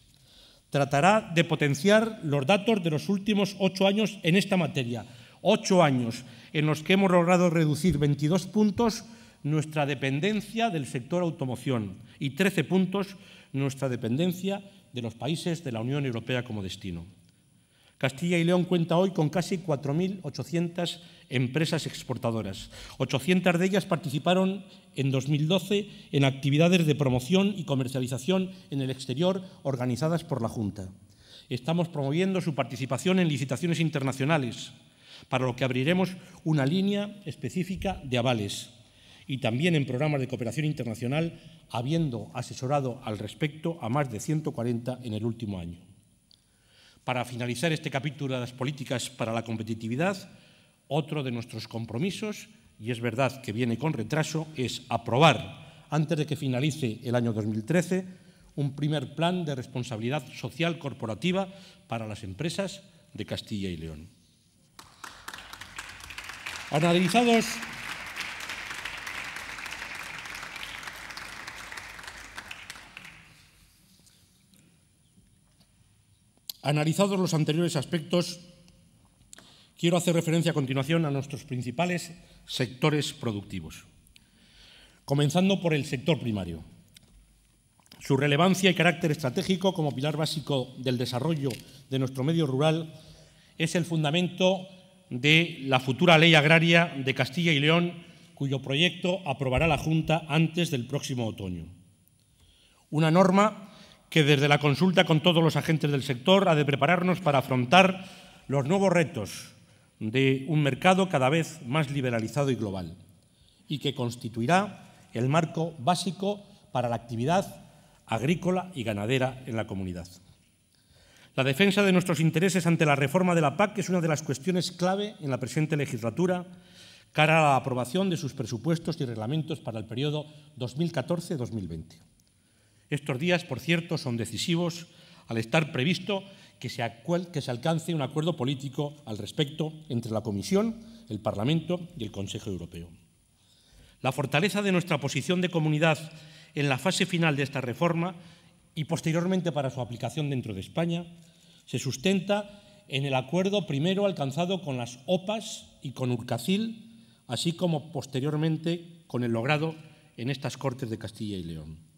Tratará de potenciar los datos de los últimos ocho años en esta materia. Ocho años en los que hemos logrado reducir 22 puntos nuestra dependencia del sector automoción y 13 puntos nuestra dependencia de los países de la Unión Europea como destino. Castilla y León cuenta hoy con casi 4.800 empresas exportadoras. 800 de ellas participaron en 2012 en actividades de promoción y comercialización en el exterior organizadas por la Junta. Estamos promoviendo su participación en licitaciones internacionales, para lo que abriremos una línea específica de avales y también en programas de cooperación internacional, habiendo asesorado al respecto a más de 140 en el último año. Para finalizar este capítulo de las políticas para la competitividad, otro de nuestros compromisos, y es verdad que viene con retraso, es aprobar, antes de que finalice el año 2013, un primer plan de responsabilidad social corporativa para las empresas de Castilla y León. Analizados Analizados los anteriores aspectos, quiero hacer referencia a continuación a nuestros principales sectores productivos, comenzando por el sector primario. Su relevancia y carácter estratégico como pilar básico del desarrollo de nuestro medio rural es el fundamento de la futura ley agraria de Castilla y León, cuyo proyecto aprobará la Junta antes del próximo otoño. Una norma que desde la consulta con todos los agentes del sector ha de prepararnos para afrontar los nuevos retos de un mercado cada vez más liberalizado y global y que constituirá el marco básico para la actividad agrícola y ganadera en la comunidad. La defensa de nuestros intereses ante la reforma de la PAC es una de las cuestiones clave en la presente legislatura cara a la aprobación de sus presupuestos y reglamentos para el periodo 2014-2020. Estos días, por cierto, son decisivos al estar previsto que se, alcance un acuerdo político al respecto entre la Comisión, el Parlamento y el Consejo Europeo. La fortaleza de nuestra posición de comunidad en la fase final de esta reforma y posteriormente para su aplicación dentro de España se sustenta en el acuerdo primero alcanzado con las OPAs y con Urcacil, así como posteriormente con el logrado en estas Cortes de Castilla y León.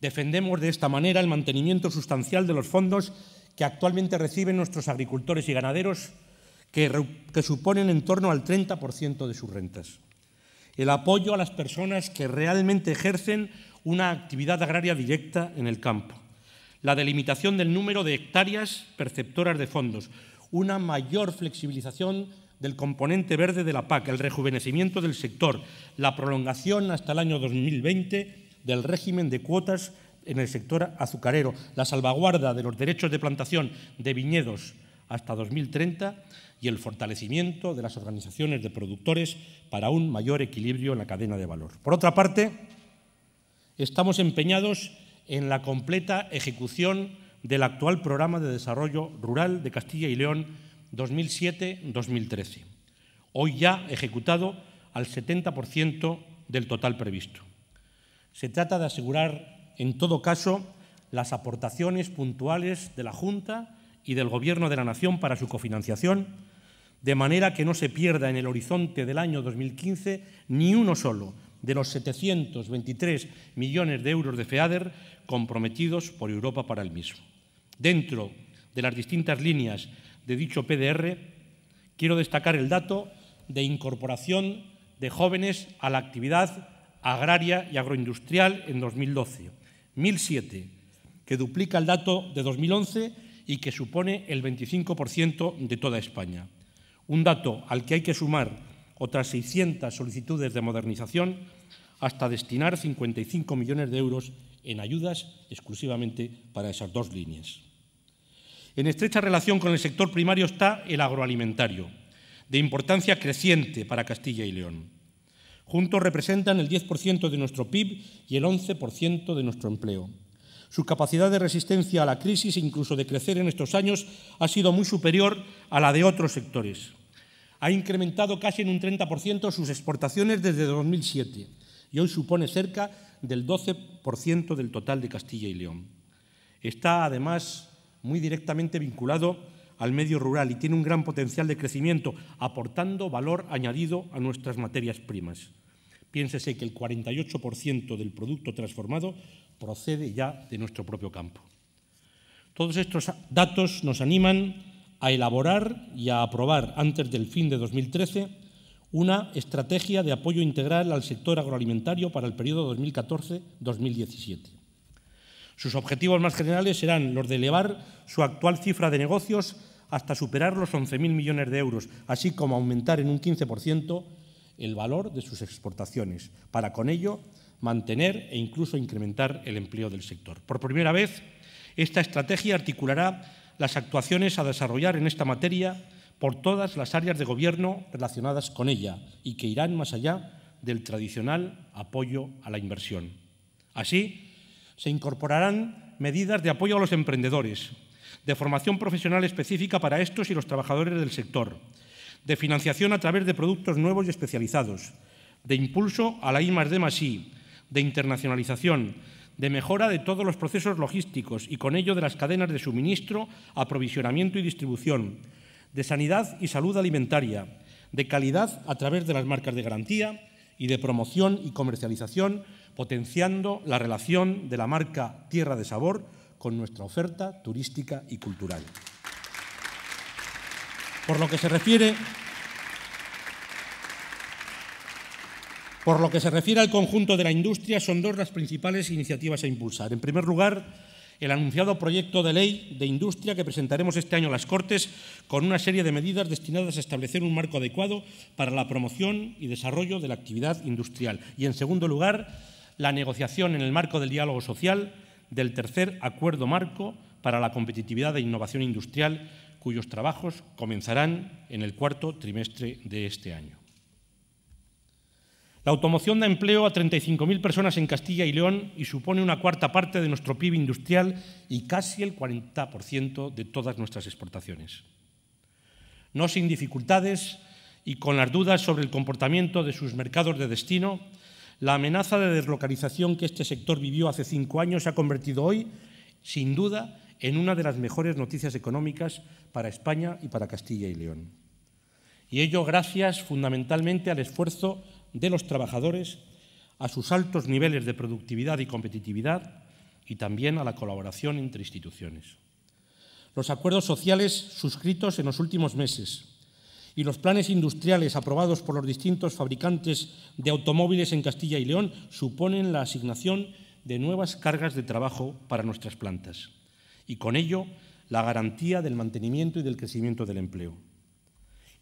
Defendemos de esta manera el mantenimiento sustancial de los fondos que actualmente reciben nuestros agricultores y ganaderos, que, suponen en torno al 30% de sus rentas. El apoyo a las personas que realmente ejercen una actividad agraria directa en el campo. La delimitación del número de hectáreas perceptoras de fondos. Una mayor flexibilización del componente verde de la PAC, el rejuvenecimiento del sector, la prolongación hasta el año 2020 del régimen de cuotas en el sector azucarero, la salvaguarda de los derechos de plantación de viñedos hasta 2030 y el fortalecimiento de las organizaciones de productores para un mayor equilibrio en la cadena de valor. Por otra parte, estamos empeñados en la completa ejecución del actual Programa de Desarrollo Rural de Castilla y León 2007-2013, hoy ya ejecutado al 70% del total previsto. Se trata de asegurar, en todo caso, las aportaciones puntuales de la Junta y del Gobierno de la Nación para su cofinanciación, de manera que no se pierda en el horizonte del año 2015 ni uno solo de los 723 millones de euros de FEADER comprometidos por Europa para el mismo. Dentro de las distintas líneas de dicho PDR, quiero destacar el dato de incorporación de jóvenes a la actividad agraria y agroindustrial en 2012, 1007, que duplica el dato de 2011 y que supone el 25% de toda España. Un dato al que hay que sumar otras 600 solicitudes de modernización hasta destinar 55 millones de euros en ayudas exclusivamente para esas dos líneas. En estrecha relación con el sector primario está el agroalimentario, de importancia creciente para Castilla y León. Juntos representan el 10% de nuestro PIB y el 11% de nuestro empleo. Su capacidad de resistencia a la crisis e incluso de crecer en estos años ha sido muy superior a la de otros sectores. Ha incrementado casi en un 30% sus exportaciones desde 2007 y hoy supone cerca del 12% del total de Castilla y León. Está además muy directamente vinculado al medio rural y tiene un gran potencial de crecimiento, aportando valor añadido a nuestras materias primas. Piénsese que el 48% del producto transformado procede ya de nuestro propio campo. Todos estos datos nos animan a elaborar y a aprobar antes del fin de 2013 una estrategia de apoyo integral al sector agroalimentario para el periodo 2014-2017. Sus objetivos más generales serán los de elevar su actual cifra de negocios hasta superar los 11.000 millones de euros, así como aumentar en un 15% el valor de sus exportaciones, para con ello mantener e incluso incrementar el empleo del sector. Por primera vez, esta estrategia articulará las actuaciones a desarrollar en esta materia por todas las áreas de gobierno relacionadas con ella y que irán más allá del tradicional apoyo a la inversión. Así, se incorporarán medidas de apoyo a los emprendedores, de formación profesional específica para estos y los trabajadores del sector, de financiación a través de productos nuevos y especializados, de impulso a la I D I, de internacionalización, de mejora de todos los procesos logísticos y con ello de las cadenas de suministro, aprovisionamiento y distribución, de sanidad y salud alimentaria, de calidad a través de las marcas de garantía y de promoción y comercialización potenciando la relación de la marca Tierra de Sabor con nuestra oferta turística y cultural. Por lo que se refiere Por lo que se refiere al conjunto de la industria, son dos las principales iniciativas a impulsar. En primer lugar, el anunciado proyecto de ley de industria que presentaremos este año a las Cortes con una serie de medidas destinadas a establecer un marco adecuado para la promoción y desarrollo de la actividad industrial. Y en segundo lugar, la negociación en el marco del diálogo social del tercer acuerdo marco para la competitividad e innovación industrial, cuyos trabajos comenzarán en el cuarto trimestre de este año. La automoción da empleo a 35.000 personas en Castilla y León y supone una cuarta parte de nuestro PIB industrial y casi el 40% de todas nuestras exportaciones. No sin dificultades y con las dudas sobre el comportamiento de sus mercados de destino, la amenaza de deslocalización que este sector vivió hace cinco años se ha convertido hoy, sin duda, en una de las mejores noticias económicas para España y para Castilla y León. Y ello gracias fundamentalmente al esfuerzo de los trabajadores, a sus altos niveles de productividad y competitividad y también a la colaboración entre instituciones. Los acuerdos sociales suscritos en los últimos meses y los planes industriales aprobados por los distintos fabricantes de automóviles en Castilla y León suponen la asignación de nuevas cargas de trabajo para nuestras plantas y con ello la garantía del mantenimiento y del crecimiento del empleo.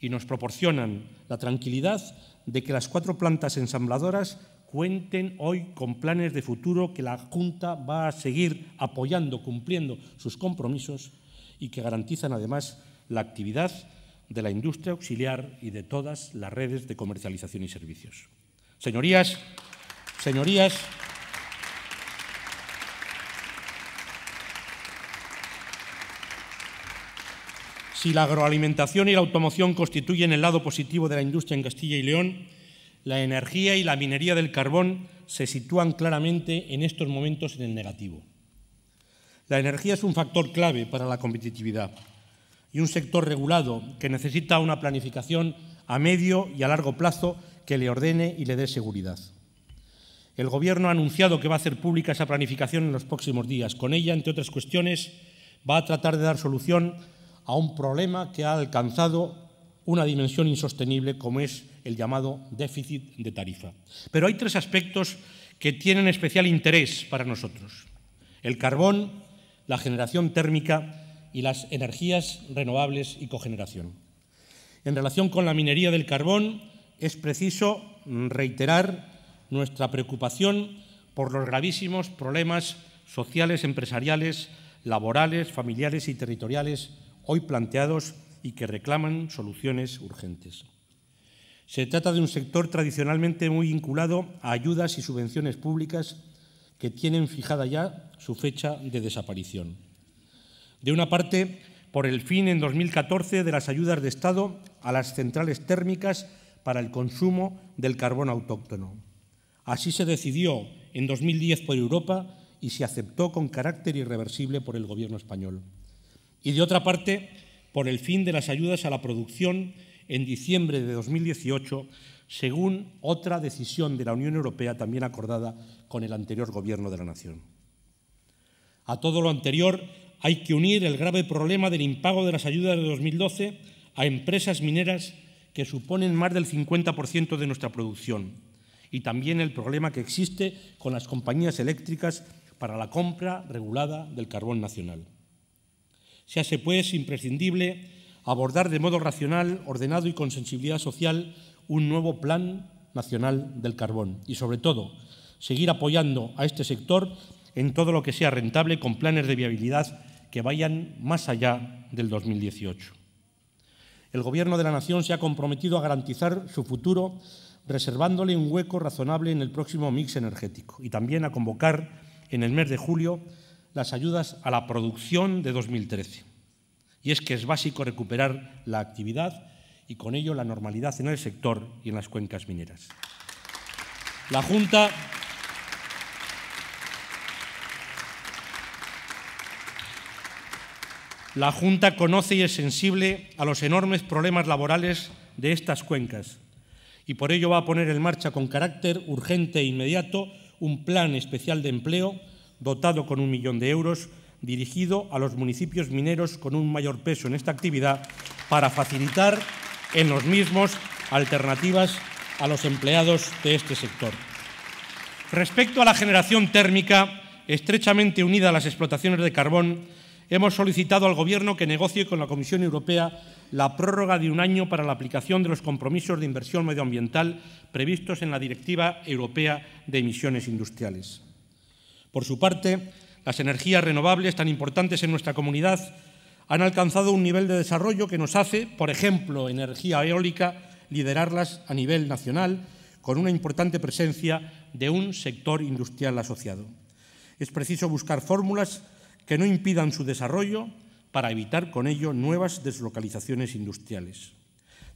Y nos proporcionan la tranquilidad de que las cuatro plantas ensambladoras cuenten hoy con planes de futuro que la Junta va a seguir apoyando, cumpliendo sus compromisos y que garantizan además la actividad de la industria auxiliar y de todas las redes de comercialización y servicios. Señorías, señorías, si la agroalimentación y la automoción constituyen el lado positivo de la industria en Castilla y León, la energía y la minería del carbón se sitúan claramente en estos momentos en el negativo. La energía es un factor clave para la competitividad y un sector regulado que necesita una planificación a medio y a largo plazo que le ordene y le dé seguridad. El Gobierno ha anunciado que va a hacer pública esa planificación en los próximos días. Con ella, entre otras cuestiones, va a tratar de dar solución a un problema que ha alcanzado una dimensión insostenible como es el llamado déficit de tarifa. Pero hay tres aspectos que tienen especial interés para nosotros. El carbón, la generación térmica y las energías renovables y cogeneración. En relación con la minería del carbón, es preciso reiterar nuestra preocupación por los gravísimos problemas sociales, empresariales, laborales, familiares y territoriales hoy planteados y que reclaman soluciones urgentes. Se trata de un sector tradicionalmente muy vinculado a ayudas y subvenciones públicas que tienen fijada ya su fecha de desaparición. De una parte, por el fin en 2014 de las ayudas de Estado a las centrales térmicas para el consumo del carbón autóctono. Así se decidió en 2010 por Europa y se aceptó con carácter irreversible por el Gobierno español. Y de otra parte, por el fin de las ayudas a la producción en diciembre de 2018, según otra decisión de la Unión Europea también acordada con el anterior Gobierno de la Nación. A todo lo anterior hay que unir el grave problema del impago de las ayudas de 2012 a empresas mineras que suponen más del 50% de nuestra producción y también el problema que existe con las compañías eléctricas para la compra regulada del carbón nacional. Se hace, pues, imprescindible abordar de modo racional, ordenado y con sensibilidad social un nuevo plan nacional del carbón y, sobre todo, seguir apoyando a este sector en todo lo que sea rentable con planes de viabilidad que vayan más allá del 2018. El Gobierno de la Nación se ha comprometido a garantizar su futuro reservándole un hueco razonable en el próximo mix energético y también a convocar en el mes de julio las ayudas a la producción de 2013. Y es que es básico recuperar la actividad y con ello la normalidad en el sector y en las cuencas mineras. La Junta la Junta conoce y es sensible a los enormes problemas laborales de estas cuencas y por ello va a poner en marcha con carácter urgente e inmediato un plan especial de empleo dotado con un millón de euros dirigido a los municipios mineros con un mayor peso en esta actividad para facilitar en los mismos alternativas a los empleados de este sector. Respecto a la generación térmica, estrechamente unida a las explotaciones de carbón, hemos solicitado al Gobierno que negocie con la Comisión Europea la prórroga de un año para la aplicación de los compromisos de inversión medioambiental previstos en la Directiva Europea de Emisiones Industriales. Por su parte, las energías renovables tan importantes en nuestra comunidad han alcanzado un nivel de desarrollo que nos hace, por ejemplo, energía eólica, liderarlas a nivel nacional con una importante presencia de un sector industrial asociado. Es preciso buscar fórmulas que no impidan su desarrollo para evitar con ello nuevas deslocalizaciones industriales.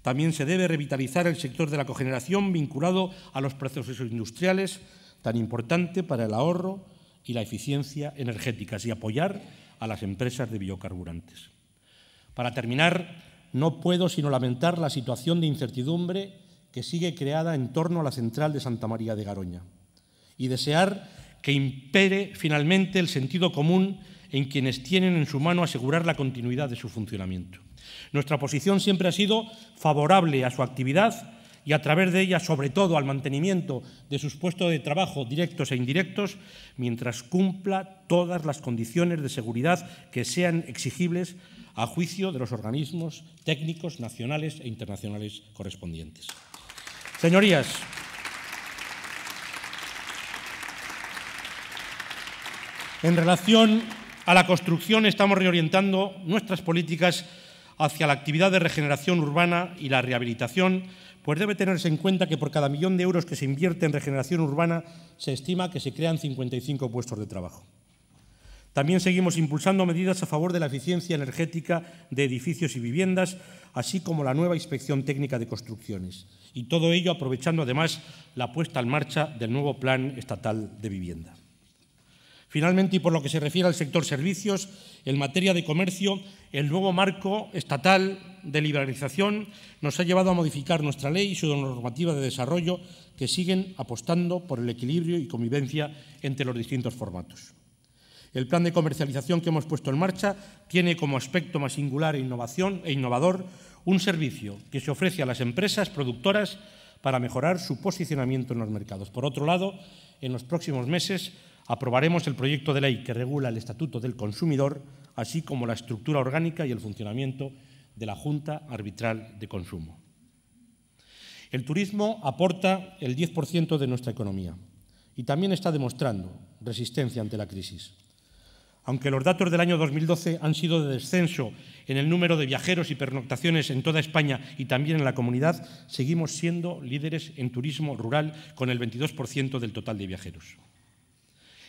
También se debe revitalizar el sector de la cogeneración vinculado a los procesos industriales, tan importante para el ahorro y la eficiencia energéticas, y apoyar a las empresas de biocarburantes. Para terminar, no puedo sino lamentar la situación de incertidumbre que sigue creada en torno a la central de Santa María de Garoña y desear que impere finalmente el sentido común en quienes tienen en su mano asegurar la continuidad de su funcionamiento. Nuestra posición siempre ha sido favorable a su actividad y a través de ella, sobre todo, al mantenimiento de sus puestos de trabajo directos e indirectos, mientras cumpla todas las condiciones de seguridad que sean exigibles a juicio de los organismos técnicos nacionales e internacionales correspondientes. Señorías, en relación a la construcción estamos reorientando nuestras políticas hacia la actividad de regeneración urbana y la rehabilitación, pues debe tenerse en cuenta que por cada millón de euros que se invierte en regeneración urbana se estima que se crean 55 puestos de trabajo. También seguimos impulsando medidas a favor de la eficiencia energética de edificios y viviendas, así como la nueva inspección técnica de construcciones. Y todo ello aprovechando además la puesta en marcha del nuevo Plan Estatal de Vivienda. Finalmente, y por lo que se refiere al sector servicios, en materia de comercio, el nuevo marco estatal de liberalización nos ha llevado a modificar nuestra ley y su normativa de desarrollo, que siguen apostando por el equilibrio y convivencia entre los distintos formatos. El plan de comercialización que hemos puesto en marcha tiene como aspecto más singular e, innovación, e innovador un servicio que se ofrece a las empresas productoras para mejorar su posicionamiento en los mercados. Por otro lado, en los próximos meses aprobaremos el proyecto de ley que regula el Estatuto del Consumidor, así como la estructura orgánica y el funcionamiento de la Junta Arbitral de Consumo. El turismo aporta el 10% de nuestra economía y también está demostrando resistencia ante la crisis. Aunque los datos del año 2012 han sido de descenso en el número de viajeros y pernoctaciones en toda España y también en la comunidad, seguimos siendo líderes en turismo rural con el 22% del total de viajeros.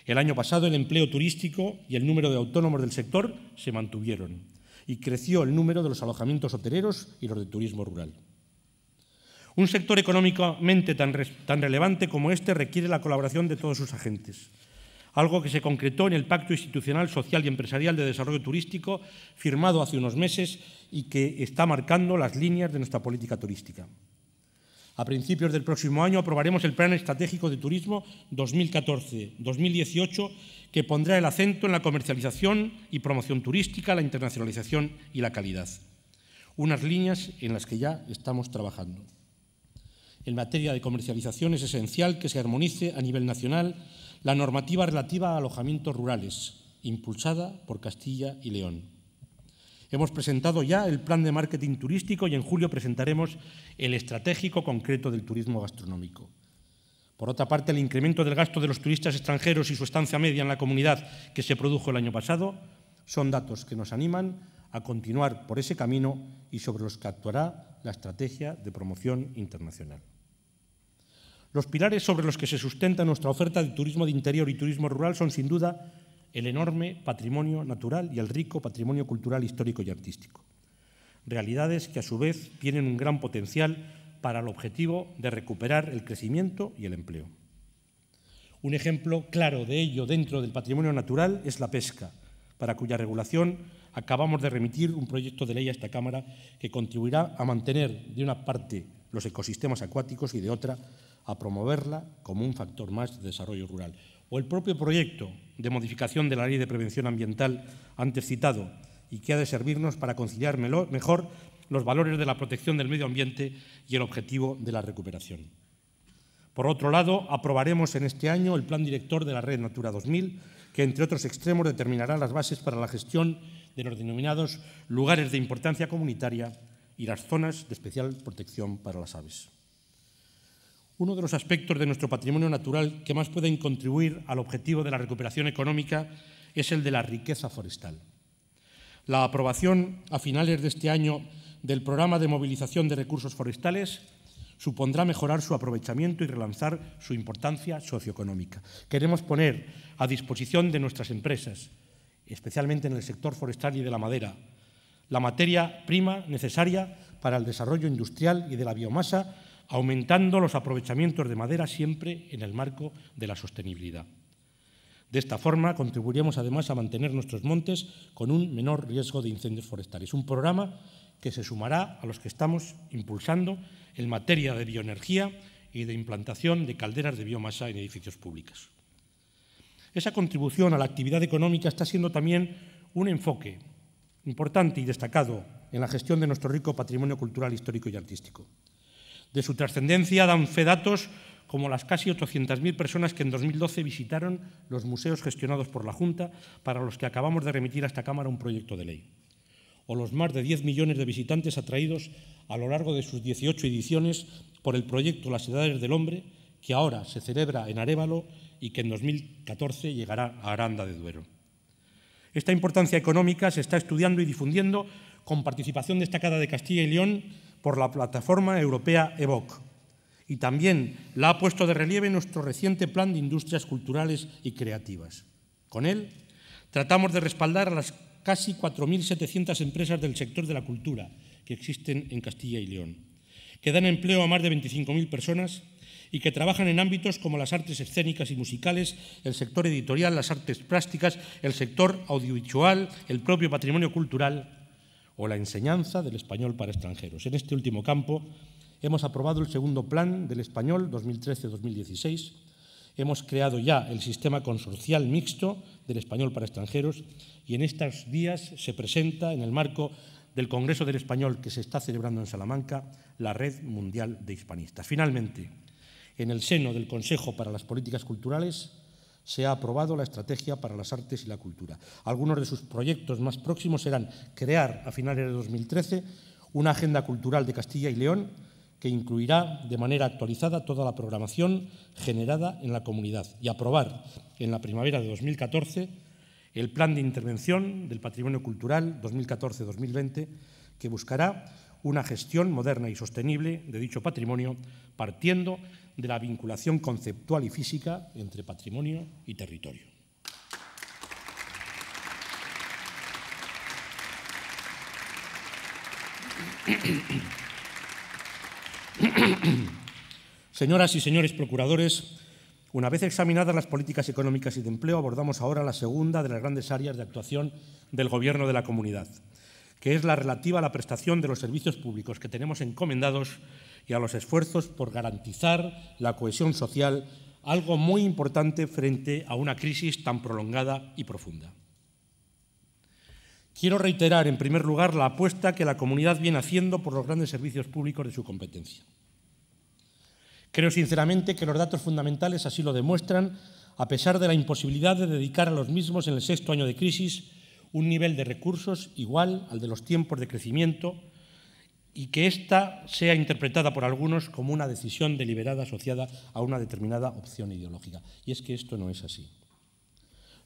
El año pasado el empleo turístico y el número de autónomos del sector se mantuvieron y creció el número de los alojamientos hoteleros y los de turismo rural. Un sector económicamente tan, tan relevante como este requiere la colaboración de todos sus agentes, algo que se concretó en el Pacto Institucional, Social y Empresarial de Desarrollo Turístico firmado hace unos meses y que está marcando las líneas de nuestra política turística. A principios del próximo año aprobaremos el Plan Estratégico de Turismo 2014-2018, que pondrá el acento en la comercialización y promoción turística, la internacionalización y la calidad. Unas líneas en las que ya estamos trabajando. En materia de comercialización es esencial que se armonice a nivel nacional la normativa relativa a alojamientos rurales, impulsada por Castilla y León. Hemos presentado ya el plan de marketing turístico y en julio presentaremos el estratégico concreto del turismo gastronómico. Por otra parte, el incremento del gasto de los turistas extranjeros y su estancia media en la comunidad que se produjo el año pasado son datos que nos animan a continuar por ese camino y sobre los que actuará la estrategia de promoción internacional. Los pilares sobre los que se sustenta nuestra oferta de turismo de interior y turismo rural son, sin duda, el enorme patrimonio natural y el rico patrimonio cultural, histórico y artístico. Realidades que a su vez tienen un gran potencial para el objetivo de recuperar el crecimiento y el empleo. Un ejemplo claro de ello dentro del patrimonio natural es la pesca, para cuya regulación acabamos de remitir un proyecto de ley a esta Cámara que contribuirá a mantener de una parte los ecosistemas acuáticos y de otra a promoverla como un factor más de desarrollo rural o el propio proyecto de modificación de la Ley de Prevención Ambiental antes citado y que ha de servirnos para conciliar mejor los valores de la protección del medio ambiente y el objetivo de la recuperación. Por otro lado, aprobaremos en este año el Plan Director de la Red Natura 2000, que entre otros extremos determinará las bases para la gestión de los denominados lugares de importancia comunitaria y las zonas de especial protección para las aves. Uno de los aspectos de nuestro patrimonio natural que más pueden contribuir al objetivo de la recuperación económica es el de la riqueza forestal. La aprobación a finales de este año del programa de movilización de recursos forestales supondrá mejorar su aprovechamiento y relanzar su importancia socioeconómica. Queremos poner a disposición de nuestras empresas, especialmente en el sector forestal y de la madera, la materia prima necesaria para el desarrollo industrial y de la biomasa aumentando los aprovechamientos de madera siempre en el marco de la sostenibilidad. De esta forma contribuiríamos además a mantener nuestros montes con un menor riesgo de incendios forestales. Un programa que se sumará a los que estamos impulsando en materia de bioenergía y de implantación de calderas de biomasa en edificios públicos. Esa contribución a la actividad económica está siendo también un enfoque importante y destacado en la gestión de nuestro rico patrimonio cultural, histórico y artístico. De su trascendencia dan fe datos como las casi 800.000 personas que en 2012 visitaron los museos gestionados por la Junta, para los que acabamos de remitir a esta Cámara un proyecto de ley, o los más de 10 millones de visitantes atraídos a lo largo de sus 18 ediciones por el proyecto Las Edades del Hombre, que ahora se celebra en Arevalo y que en 2014 llegará a Aranda de Duero. Esta importancia económica se está estudiando y difundiendo con participación destacada de Castilla y León, por la plataforma europea EVOC y también la ha puesto de relieve nuestro reciente plan de industrias culturales y creativas. Con él tratamos de respaldar a las casi 4.700 empresas del sector de la cultura que existen en Castilla y León, que dan empleo a más de 25.000 personas y que trabajan en ámbitos como las artes escénicas y musicales, el sector editorial, las artes plásticas, el sector audiovisual, el propio patrimonio cultural, o la enseñanza del español para extranjeros. En este último campo hemos aprobado el segundo plan del español 2013-2016, hemos creado ya el sistema consorcial mixto del español para extranjeros y en estos días se presenta en el marco del Congreso del Español que se está celebrando en Salamanca la Red Mundial de Hispanistas. Finalmente, en el seno del Consejo para las Políticas Culturales, se ha aprobado la Estrategia para las Artes y la Cultura. Algunos de sus proyectos más próximos serán crear, a finales de 2013, una agenda cultural de Castilla y León que incluirá de manera actualizada toda la programación generada en la comunidad y aprobar en la primavera de 2014 el Plan de Intervención del Patrimonio Cultural 2014-2020 que buscará una gestión moderna y sostenible de dicho patrimonio partiendo de la vinculación conceptual y física entre patrimonio y territorio. Señoras y señores procuradores, una vez examinadas las políticas económicas y de empleo, abordamos ahora la segunda de las grandes áreas de actuación del Gobierno de la Comunidad, que es la relativa a la prestación de los servicios públicos que tenemos encomendados y a los esfuerzos por garantizar la cohesión social, algo muy importante frente a una crisis tan prolongada y profunda. Quiero reiterar, en primer lugar, la apuesta que la comunidad viene haciendo por los grandes servicios públicos de su competencia. Creo sinceramente que los datos fundamentales así lo demuestran, a pesar de la imposibilidad de dedicar a los mismos en el sexto año de crisis un nivel de recursos igual al de los tiempos de crecimiento y que ésta sea interpretada por algunos como una decisión deliberada asociada a una determinada opción ideológica. Y es que esto no es así.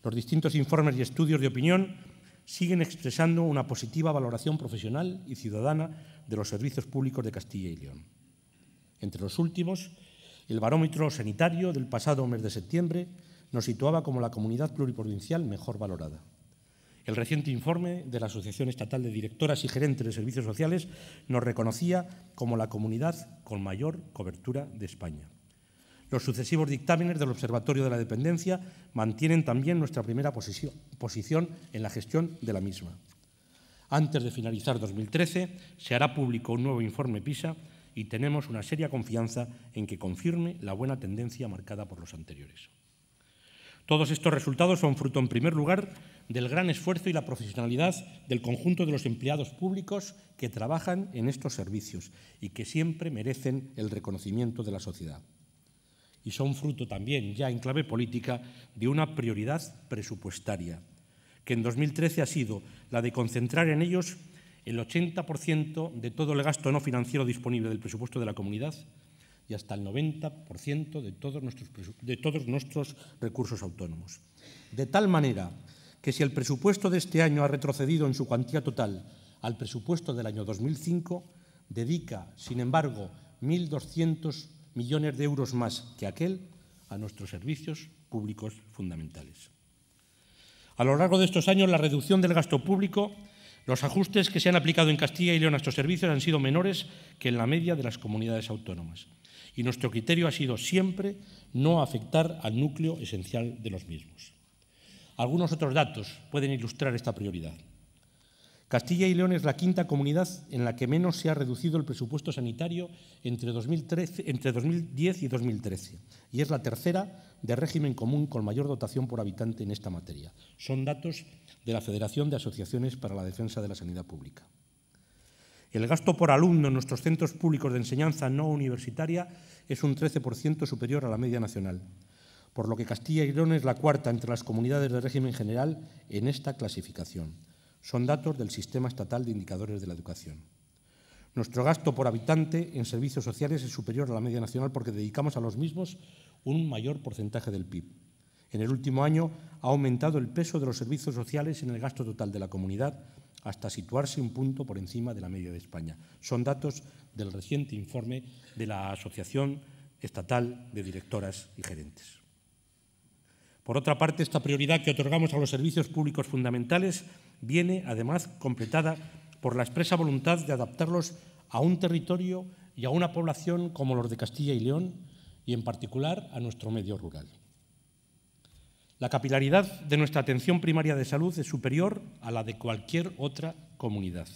Los distintos informes y estudios de opinión siguen expresando una positiva valoración profesional y ciudadana de los servicios públicos de Castilla y León. Entre los últimos, el barómetro sanitario del pasado mes de septiembre nos situaba como la comunidad pluriprovincial mejor valorada. El reciente informe de la Asociación Estatal de Directoras y Gerentes de Servicios Sociales nos reconocía como la comunidad con mayor cobertura de España. Los sucesivos dictámenes del Observatorio de la Dependencia mantienen también nuestra primera posición en la gestión de la misma. Antes de finalizar 2013, se hará público un nuevo informe PISA y tenemos una seria confianza en que confirme la buena tendencia marcada por los anteriores. Todos estos resultados son fruto, en primer lugar, del gran esfuerzo y la profesionalidad del conjunto de los empleados públicos que trabajan en estos servicios y que siempre merecen el reconocimiento de la sociedad. Y son fruto también, ya en clave política, de una prioridad presupuestaria, que en 2013 ha sido la de concentrar en ellos el 80% de todo el gasto no financiero disponible del presupuesto de la comunidad hasta el 90% de todos, nuestros, de todos nuestros recursos autónomos. De tal manera que si el presupuesto de este año ha retrocedido en su cuantía total al presupuesto del año 2005, dedica, sin embargo, 1.200 millones de euros más que aquel a nuestros servicios públicos fundamentales. A lo largo de estos años, la reducción del gasto público, los ajustes que se han aplicado en Castilla y León a estos servicios han sido menores que en la media de las comunidades autónomas y nuestro criterio ha sido siempre no afectar al núcleo esencial de los mismos. Algunos otros datos pueden ilustrar esta prioridad. Castilla y León es la quinta comunidad en la que menos se ha reducido el presupuesto sanitario entre, 2013, entre 2010 y 2013 y es la tercera de régimen común con mayor dotación por habitante en esta materia. Son datos de la Federación de Asociaciones para la Defensa de la Sanidad Pública. El gasto por alumno en nuestros centros públicos de enseñanza no universitaria es un 13% superior a la media nacional, por lo que Castilla y León es la cuarta entre las comunidades de régimen general en esta clasificación. Son datos del Sistema Estatal de Indicadores de la Educación. Nuestro gasto por habitante en servicios sociales es superior a la media nacional porque dedicamos a los mismos un mayor porcentaje del PIB. En el último año ha aumentado el peso de los servicios sociales en el gasto total de la comunidad hasta situarse un punto por encima de la media de España. Son datos del reciente informe de la Asociación Estatal de Directoras y Gerentes. Por otra parte, esta prioridad que otorgamos a los servicios públicos fundamentales viene, además, completada por la expresa voluntad de adaptarlos a un territorio y a una población como los de Castilla y León y, en particular, a nuestro medio rural. La capilaridad de nuestra atención primaria de salud es superior a la de cualquier otra comunidad.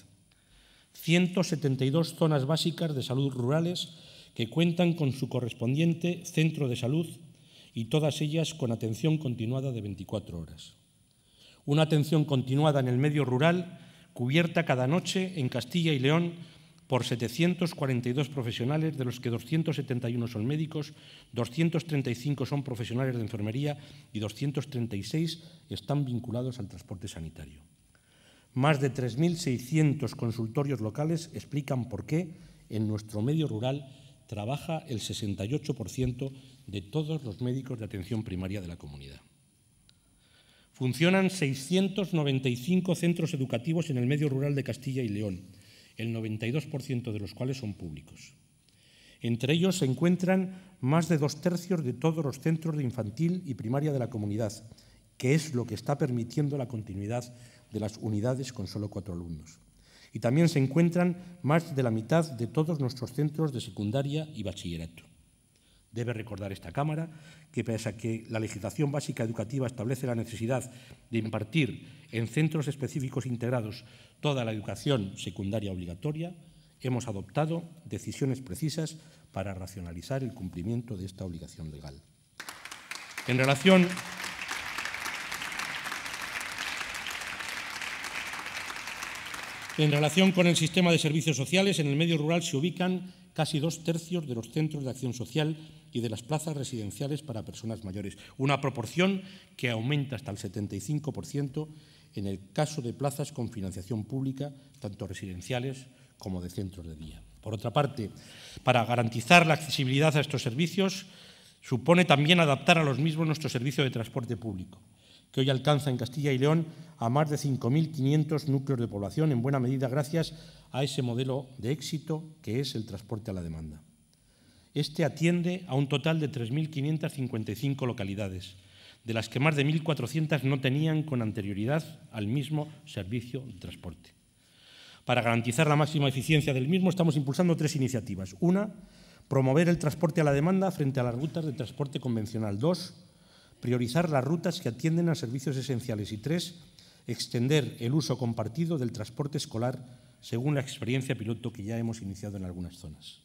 172 zonas básicas de salud rurales que cuentan con su correspondiente centro de salud y todas ellas con atención continuada de 24 horas. Una atención continuada en el medio rural cubierta cada noche en Castilla y León por 742 profesionales, de los que 271 son médicos, 235 son profesionales de enfermería y 236 están vinculados al transporte sanitario. Más de 3.600 consultorios locales explican por qué en nuestro medio rural trabaja el 68% de todos los médicos de atención primaria de la comunidad. Funcionan 695 centros educativos en el medio rural de Castilla y León el 92% de los cuales son públicos. Entre ellos se encuentran más de dos tercios de todos los centros de infantil y primaria de la comunidad, que es lo que está permitiendo la continuidad de las unidades con solo cuatro alumnos. Y también se encuentran más de la mitad de todos nuestros centros de secundaria y bachillerato. Debe recordar esta Cámara que pese a que la legislación básica educativa establece la necesidad de impartir en centros específicos integrados toda la educación secundaria obligatoria, hemos adoptado decisiones precisas para racionalizar el cumplimiento de esta obligación legal. En relación En relación con el sistema de servicios sociales, en el medio rural se ubican casi dos tercios de los centros de acción social y de las plazas residenciales para personas mayores, una proporción que aumenta hasta el 75% en el caso de plazas con financiación pública, tanto residenciales como de centros de día. Por otra parte, para garantizar la accesibilidad a estos servicios, supone también adaptar a los mismos nuestro servicio de transporte público hoy alcanza en Castilla y León a más de 5.500 núcleos de población, en buena medida gracias a ese modelo de éxito que es el transporte a la demanda. Este atiende a un total de 3.555 localidades, de las que más de 1.400 no tenían con anterioridad al mismo servicio de transporte. Para garantizar la máxima eficiencia del mismo estamos impulsando tres iniciativas. Una, promover el transporte a la demanda frente a las rutas de transporte convencional. Dos, priorizar las rutas que atienden a servicios esenciales y tres, extender el uso compartido del transporte escolar según la experiencia piloto que ya hemos iniciado en algunas zonas.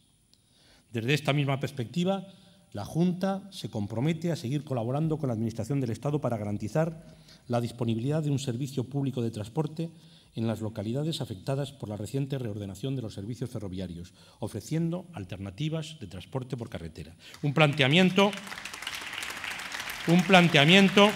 Desde esta misma perspectiva, la Junta se compromete a seguir colaborando con la Administración del Estado para garantizar la disponibilidad de un servicio público de transporte en las localidades afectadas por la reciente reordenación de los servicios ferroviarios, ofreciendo alternativas de transporte por carretera. Un planteamiento un planteamiento,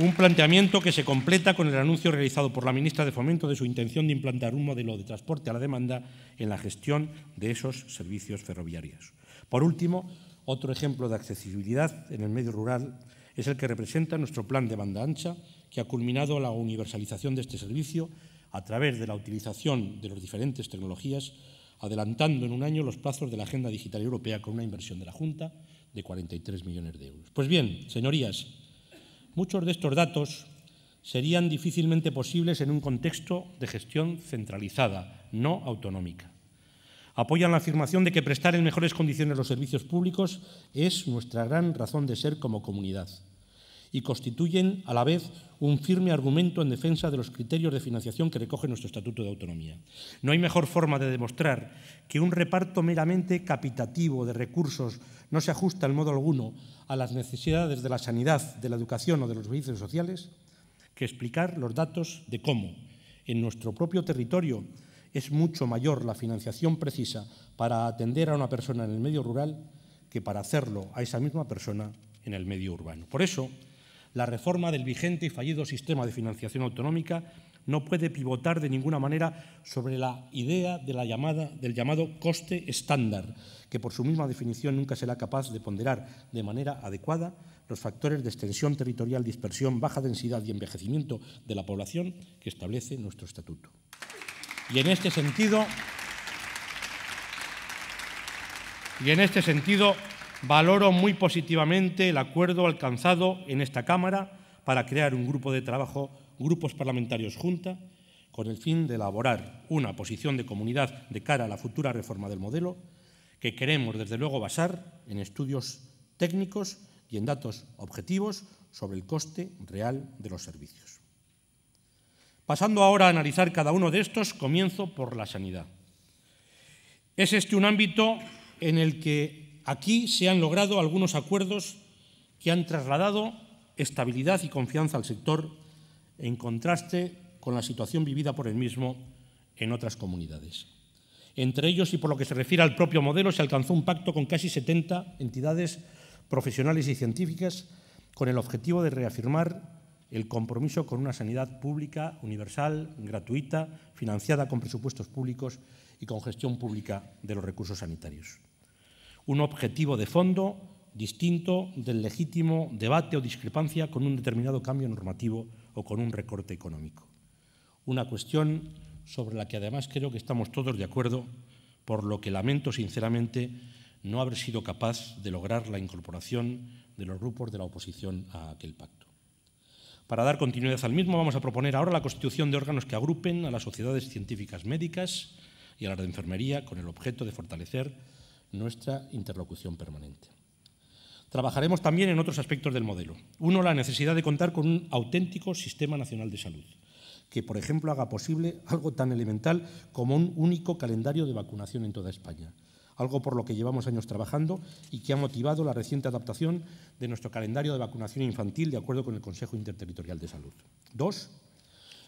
un planteamiento que se completa con el anuncio realizado por la ministra de Fomento de su intención de implantar un modelo de transporte a la demanda en la gestión de esos servicios ferroviarios. Por último, otro ejemplo de accesibilidad en el medio rural es el que representa nuestro plan de banda ancha, que ha culminado la universalización de este servicio a través de la utilización de las diferentes tecnologías adelantando en un año los plazos de la Agenda Digital Europea con una inversión de la Junta de 43 millones de euros. Pues bien, señorías, muchos de estos datos serían difícilmente posibles en un contexto de gestión centralizada, no autonómica. Apoyan la afirmación de que prestar en mejores condiciones los servicios públicos es nuestra gran razón de ser como comunidad y constituyen a la vez un firme argumento en defensa de los criterios de financiación que recoge nuestro Estatuto de Autonomía. No hay mejor forma de demostrar que un reparto meramente capitativo de recursos no se ajusta en modo alguno a las necesidades de la sanidad, de la educación o de los servicios sociales que explicar los datos de cómo en nuestro propio territorio es mucho mayor la financiación precisa para atender a una persona en el medio rural que para hacerlo a esa misma persona en el medio urbano. Por eso, la reforma del vigente y fallido sistema de financiación autonómica no puede pivotar de ninguna manera sobre la idea del llamado coste estándar, que por su misma definición nunca será capaz de ponderar de manera adecuada los factores de extensión territorial, dispersión, baja densidad y envejecimiento de la población que establece nuestro estatuto. Y en este sentido, y en este sentido Valoro muy positivamente el acuerdo alcanzado en esta Cámara para crear un grupo de trabajo, grupos parlamentarios junta, con el fin de elaborar una posición de comunidad de cara a la futura reforma del modelo, que queremos desde luego basar en estudios técnicos y en datos objetivos sobre el coste real de los servicios. Pasando ahora a analizar cada uno de estos, comienzo por la sanidad. Es este un ámbito en el que aquí se han logrado algunos acuerdos que han trasladado estabilidad y confianza al sector en contraste con la situación vivida por el mismo en otras comunidades. Entre ellos, y por lo que se refiere al propio modelo, se alcanzó un pacto con casi 70 entidades profesionales y científicas con el objetivo de reafirmar el compromiso con una sanidad pública, universal, gratuita, financiada con presupuestos públicos y con gestión pública de los recursos sanitarios un objetivo de fondo distinto del legítimo debate o discrepancia con un determinado cambio normativo o con un recorte económico. Una cuestión sobre la que además creo que estamos todos de acuerdo, por lo que lamento sinceramente no haber sido capaz de lograr la incorporación de los grupos de la oposición a aquel pacto. Para dar continuidad al mismo, vamos a proponer ahora la constitución de órganos que agrupen a las sociedades científicas médicas y a las de enfermería con el objeto de fortalecer nuestra interlocución permanente. Trabajaremos también en otros aspectos del modelo. Uno, la necesidad de contar con un auténtico sistema nacional de salud, que, por ejemplo, haga posible algo tan elemental como un único calendario de vacunación en toda España, algo por lo que llevamos años trabajando y que ha motivado la reciente adaptación de nuestro calendario de vacunación infantil de acuerdo con el Consejo Interterritorial de Salud. Dos,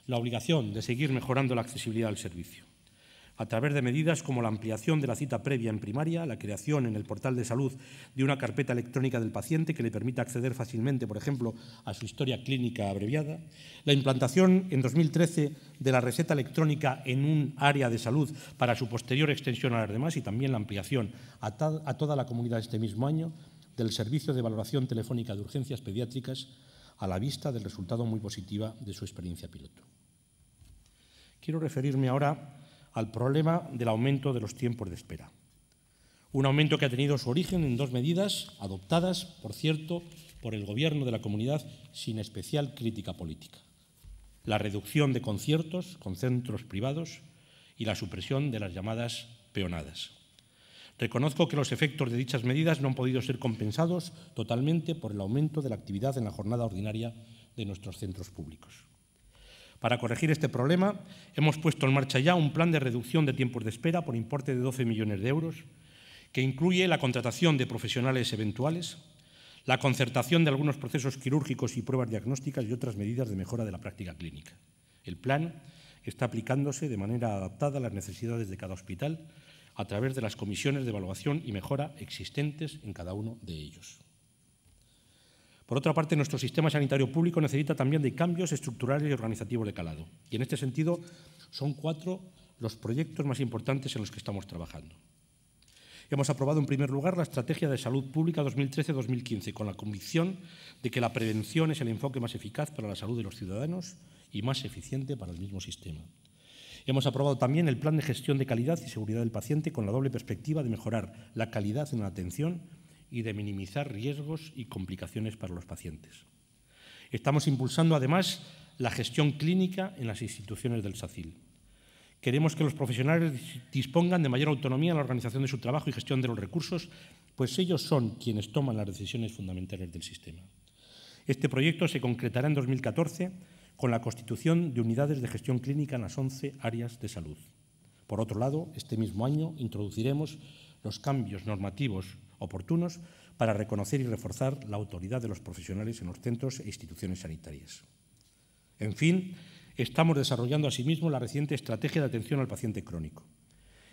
la obligación de seguir mejorando la accesibilidad al servicio a través de medidas como la ampliación de la cita previa en primaria, la creación en el portal de salud de una carpeta electrónica del paciente que le permita acceder fácilmente, por ejemplo, a su historia clínica abreviada, la implantación en 2013 de la receta electrónica en un área de salud para su posterior extensión a las demás y también la ampliación a, toda la comunidad este mismo año del servicio de valoración telefónica de urgencias pediátricas a la vista del resultado muy positiva de su experiencia piloto. Quiero referirme ahora al problema del aumento de los tiempos de espera. Un aumento que ha tenido su origen en dos medidas adoptadas, por cierto, por el Gobierno de la Comunidad sin especial crítica política. La reducción de conciertos con centros privados y la supresión de las llamadas peonadas. Reconozco que los efectos de dichas medidas no han podido ser compensados totalmente por el aumento de la actividad en la jornada ordinaria de nuestros centros públicos. Para corregir este problema, hemos puesto en marcha ya un plan de reducción de tiempos de espera por importe de 12 millones de euros, que incluye la contratación de profesionales eventuales, la concertación de algunos procesos quirúrgicos y pruebas diagnósticas y otras medidas de mejora de la práctica clínica. El plan está aplicándose de manera adaptada a las necesidades de cada hospital a través de las comisiones de evaluación y mejora existentes en cada uno de ellos. Por otra parte, nuestro sistema sanitario público necesita también de cambios estructurales y organizativos de calado. Y en este sentido, son cuatro los proyectos más importantes en los que estamos trabajando. Hemos aprobado en primer lugar la Estrategia de Salud Pública 2013-2015 con la convicción de que la prevención es el enfoque más eficaz para la salud de los ciudadanos y más eficiente para el mismo sistema. Hemos aprobado también el Plan de Gestión de Calidad y Seguridad del Paciente con la doble perspectiva de mejorar la calidad en la atención y de minimizar riesgos y complicaciones para los pacientes. Estamos impulsando, además, la gestión clínica en las instituciones del SACIL. Queremos que los profesionales dispongan de mayor autonomía en la organización de su trabajo y gestión de los recursos, pues ellos son quienes toman las decisiones fundamentales del sistema. Este proyecto se concretará en 2014 con la constitución de unidades de gestión clínica en las 11 áreas de salud. Por otro lado, este mismo año introduciremos los cambios normativos oportunos para reconocer y reforzar la autoridad de los profesionales en los centros e instituciones sanitarias. En fin, estamos desarrollando asimismo la reciente estrategia de atención al paciente crónico.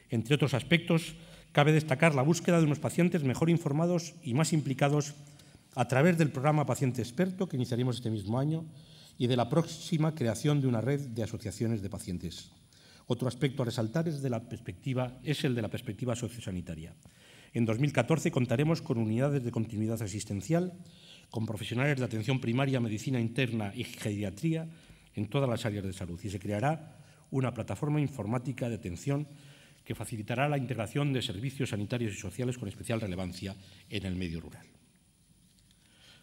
Entre otros aspectos, cabe destacar la búsqueda de unos pacientes mejor informados y más implicados a través del programa Paciente Experto que iniciaremos este mismo año y de la próxima creación de una red de asociaciones de pacientes. Otro aspecto a resaltar es, la perspectiva, es el de la perspectiva sociosanitaria. En 2014 contaremos con unidades de continuidad asistencial, con profesionales de atención primaria, medicina interna y geriatría en todas las áreas de salud y se creará una plataforma informática de atención que facilitará la integración de servicios sanitarios y sociales con especial relevancia en el medio rural.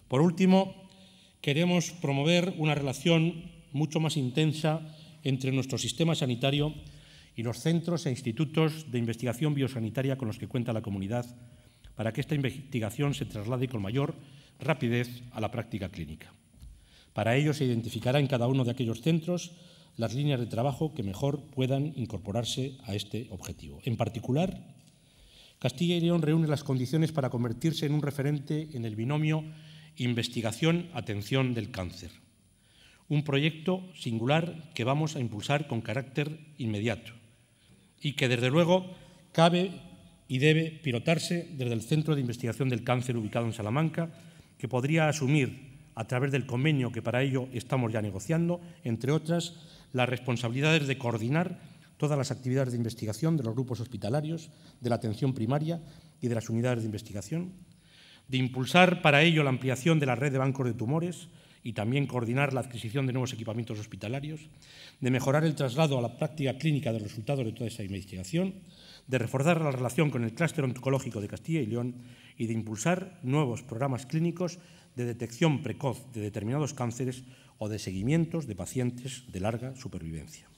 Por último, queremos promover una relación mucho más intensa entre nuestro sistema sanitario y los centros e institutos de investigación biosanitaria con los que cuenta la comunidad para que esta investigación se traslade con mayor rapidez a la práctica clínica. Para ello se identificará en cada uno de aquellos centros las líneas de trabajo que mejor puedan incorporarse a este objetivo. En particular, Castilla y León reúne las condiciones para convertirse en un referente en el binomio investigación-atención del cáncer. Un proyecto singular que vamos a impulsar con carácter inmediato, y que desde luego cabe y debe pilotarse desde el Centro de Investigación del Cáncer ubicado en Salamanca, que podría asumir a través del convenio que para ello estamos ya negociando, entre otras, las responsabilidades de coordinar todas las actividades de investigación de los grupos hospitalarios, de la atención primaria y de las unidades de investigación, de impulsar para ello la ampliación de la red de bancos de tumores, y también coordinar la adquisición de nuevos equipamientos hospitalarios, de mejorar el traslado a la práctica clínica de los resultados de toda esa investigación, de reforzar la relación con el clúster oncológico de Castilla y León y de impulsar nuevos programas clínicos de detección precoz de determinados cánceres o de seguimientos de pacientes de larga supervivencia.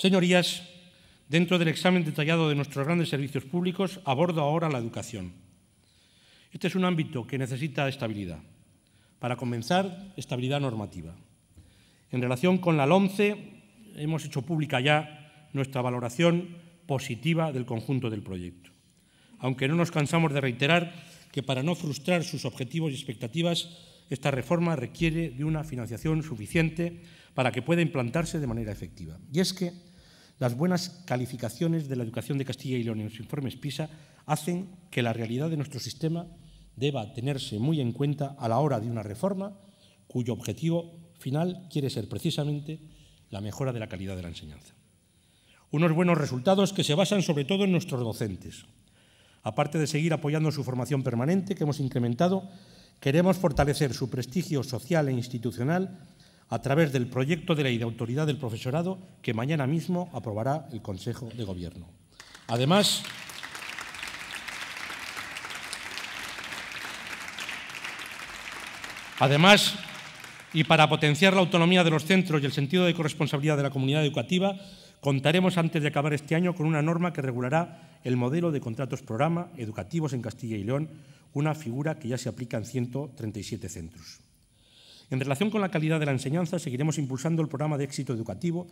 Señorías, dentro del examen detallado de nuestros grandes servicios públicos, abordo ahora la educación. Este es un ámbito que necesita estabilidad para comenzar, estabilidad normativa. En relación con la LOMCE, hemos hecho pública ya nuestra valoración positiva del conjunto del proyecto. Aunque no nos cansamos de reiterar que para no frustrar sus objetivos y expectativas, esta reforma requiere de una financiación suficiente para que pueda implantarse de manera efectiva. Y es que las buenas calificaciones de la educación de Castilla y León en los informes PISA hacen que la realidad de nuestro sistema deba tenerse muy en cuenta a la hora de una reforma cuyo objetivo final quiere ser precisamente la mejora de la calidad de la enseñanza. Unos buenos resultados que se basan sobre todo en nuestros docentes. Aparte de seguir apoyando su formación permanente que hemos incrementado, queremos fortalecer su prestigio social e institucional a través del proyecto de ley de autoridad del profesorado que mañana mismo aprobará el Consejo de Gobierno. Además, Además, y para potenciar la autonomía de los centros y el sentido de corresponsabilidad de la comunidad educativa, contaremos antes de acabar este año con una norma que regulará el modelo de contratos programa educativos en Castilla y León, una figura que ya se aplica en 137 centros. En relación con la calidad de la enseñanza, seguiremos impulsando el programa de éxito educativo,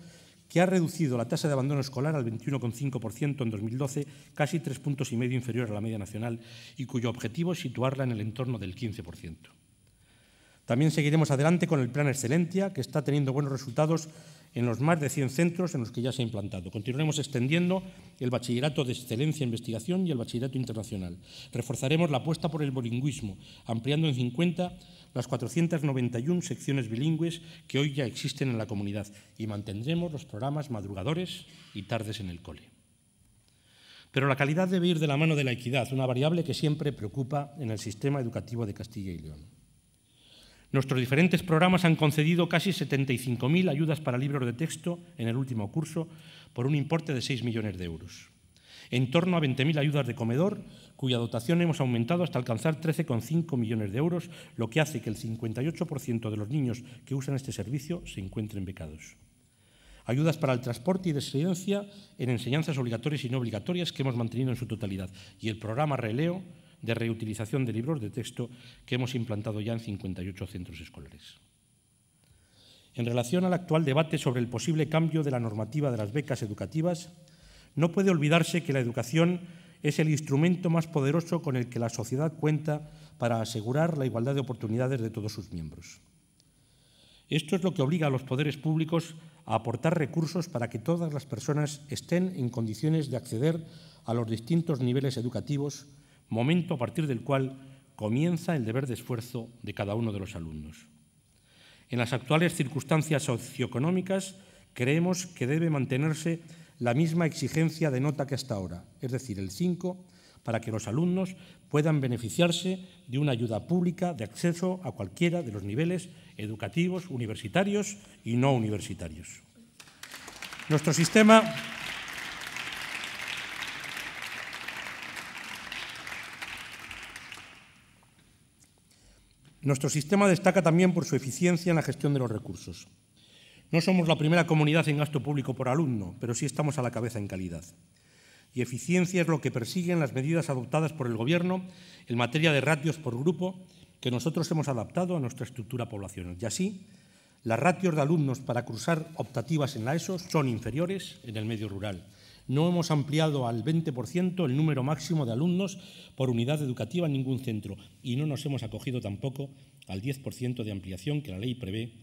que ha reducido la tasa de abandono escolar al 21,5% en 2012, casi tres puntos y medio inferior a la media nacional, y cuyo objetivo es situarla en el entorno del 15%. También seguiremos adelante con el Plan Excelencia, que está teniendo buenos resultados en los más de 100 centros en los que ya se ha implantado. Continuaremos extendiendo el bachillerato de excelencia en investigación y el bachillerato internacional. Reforzaremos la apuesta por el bilingüismo, ampliando en 50 las 491 secciones bilingües que hoy ya existen en la comunidad y mantendremos los programas madrugadores y tardes en el cole. Pero la calidad debe ir de la mano de la equidad, una variable que siempre preocupa en el sistema educativo de Castilla y León. Nuestros diferentes programas han concedido casi 75.000 ayudas para libros de texto en el último curso por un importe de 6 millones de euros. En torno a 20.000 ayudas de comedor, cuya dotación hemos aumentado hasta alcanzar 13,5 millones de euros, lo que hace que el 58% de los niños que usan este servicio se encuentren becados ayudas para el transporte y de residencia en enseñanzas obligatorias y no obligatorias que hemos mantenido en su totalidad y el programa Releo de reutilización de libros de texto que hemos implantado ya en 58 centros escolares. En relación al actual debate sobre el posible cambio de la normativa de las becas educativas, no puede olvidarse que la educación es el instrumento más poderoso con el que la sociedad cuenta para asegurar la igualdad de oportunidades de todos sus miembros. Esto es lo que obliga a los poderes públicos a aportar recursos para que todas las personas estén en condiciones de acceder a los distintos niveles educativos momento a partir del cual comienza el deber de esfuerzo de cada uno de los alumnos. En las actuales circunstancias socioeconómicas creemos que debe mantenerse la misma exigencia de nota que hasta ahora, es decir, el 5, para que los alumnos puedan beneficiarse de una ayuda pública de acceso a cualquiera de los niveles educativos, universitarios y no universitarios. Nuestro sistema Nuestro sistema destaca también por su eficiencia en la gestión de los recursos. No somos la primera comunidad en gasto público por alumno, pero sí estamos a la cabeza en calidad. Y eficiencia es lo que persiguen las medidas adoptadas por el Gobierno en materia de ratios por grupo que nosotros hemos adaptado a nuestra estructura poblacional. Y así, las ratios de alumnos para cruzar optativas en la ESO son inferiores en el medio rural no hemos ampliado al 20% el número máximo de alumnos por unidad educativa en ningún centro y no nos hemos acogido tampoco al 10% de ampliación que la ley prevé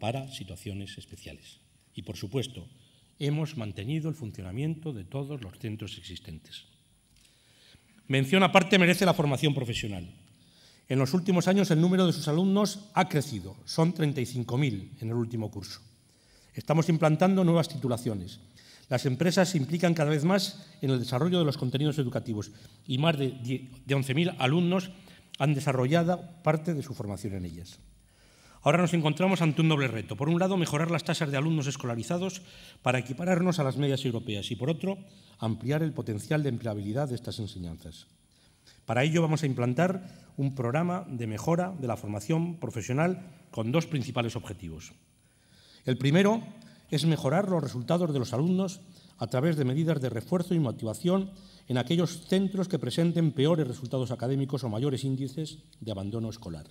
para situaciones especiales. Y, por supuesto, hemos mantenido el funcionamiento de todos los centros existentes. Mención aparte merece la formación profesional. En los últimos años el número de sus alumnos ha crecido, son 35.000 en el último curso. Estamos implantando nuevas titulaciones las empresas se implican cada vez más en el desarrollo de los contenidos educativos y más de 11.000 alumnos han desarrollado parte de su formación en ellas. Ahora nos encontramos ante un doble reto. Por un lado, mejorar las tasas de alumnos escolarizados para equipararnos a las medias europeas y, por otro, ampliar el potencial de empleabilidad de estas enseñanzas. Para ello vamos a implantar un programa de mejora de la formación profesional con dos principales objetivos. El primero es mejorar los resultados de los alumnos a través de medidas de refuerzo y motivación en aquellos centros que presenten peores resultados académicos o mayores índices de abandono escolar.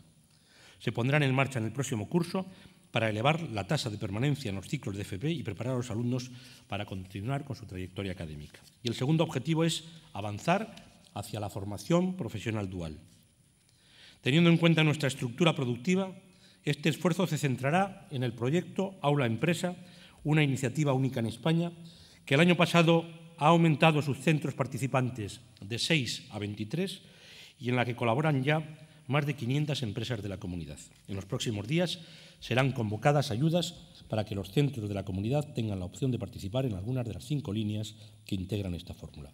Se pondrán en marcha en el próximo curso para elevar la tasa de permanencia en los ciclos de FP y preparar a los alumnos para continuar con su trayectoria académica. Y el segundo objetivo es avanzar hacia la formación profesional dual. Teniendo en cuenta nuestra estructura productiva, este esfuerzo se centrará en el proyecto Aula Empresa, una iniciativa única en España, que el año pasado ha aumentado sus centros participantes de 6 a 23 y en la que colaboran ya más de 500 empresas de la comunidad. En los próximos días serán convocadas ayudas para que los centros de la comunidad tengan la opción de participar en algunas de las cinco líneas que integran esta fórmula.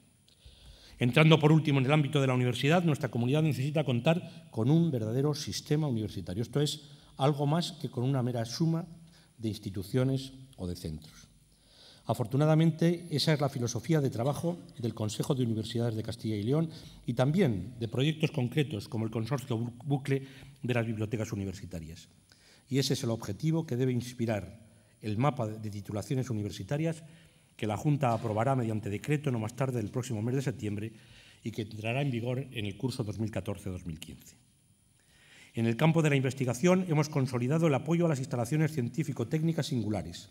Entrando por último en el ámbito de la universidad, nuestra comunidad necesita contar con un verdadero sistema universitario. Esto es algo más que con una mera suma de instituciones o de centros. Afortunadamente, esa es la filosofía de trabajo del Consejo de Universidades de Castilla y León y también de proyectos concretos como el Consorcio Bucle de las Bibliotecas Universitarias. Y ese es el objetivo que debe inspirar el mapa de titulaciones universitarias que la Junta aprobará mediante decreto no más tarde del próximo mes de septiembre y que entrará en vigor en el curso 2014-2015. En el campo de la investigación hemos consolidado el apoyo a las instalaciones científico-técnicas singulares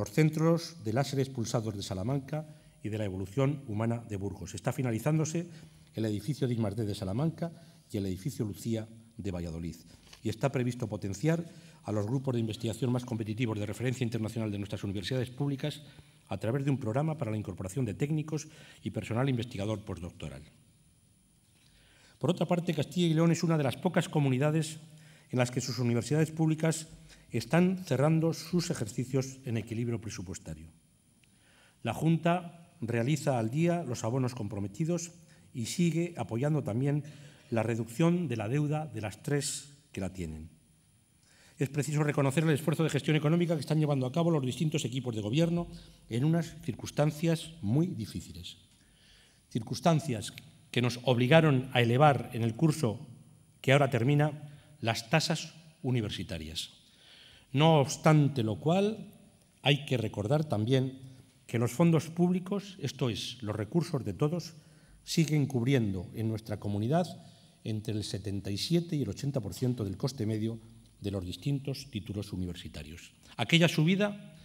los centros de láseres pulsados de Salamanca y de la evolución humana de Burgos. Está finalizándose el edificio de de Salamanca y el edificio Lucía de Valladolid. Y está previsto potenciar a los grupos de investigación más competitivos de referencia internacional de nuestras universidades públicas a través de un programa para la incorporación de técnicos y personal investigador postdoctoral. Por otra parte, Castilla y León es una de las pocas comunidades en las que sus universidades públicas están cerrando sus ejercicios en equilibrio presupuestario. La Junta realiza al día los abonos comprometidos y sigue apoyando también la reducción de la deuda de las tres que la tienen. Es preciso reconocer el esfuerzo de gestión económica que están llevando a cabo los distintos equipos de gobierno en unas circunstancias muy difíciles. Circunstancias que nos obligaron a elevar en el curso que ahora termina las tasas universitarias. No obstante lo cual, hay que recordar también que los fondos públicos, esto es, los recursos de todos, siguen cubriendo en nuestra comunidad entre el 77 y el 80% del coste medio de los distintos títulos universitarios. Aquella subida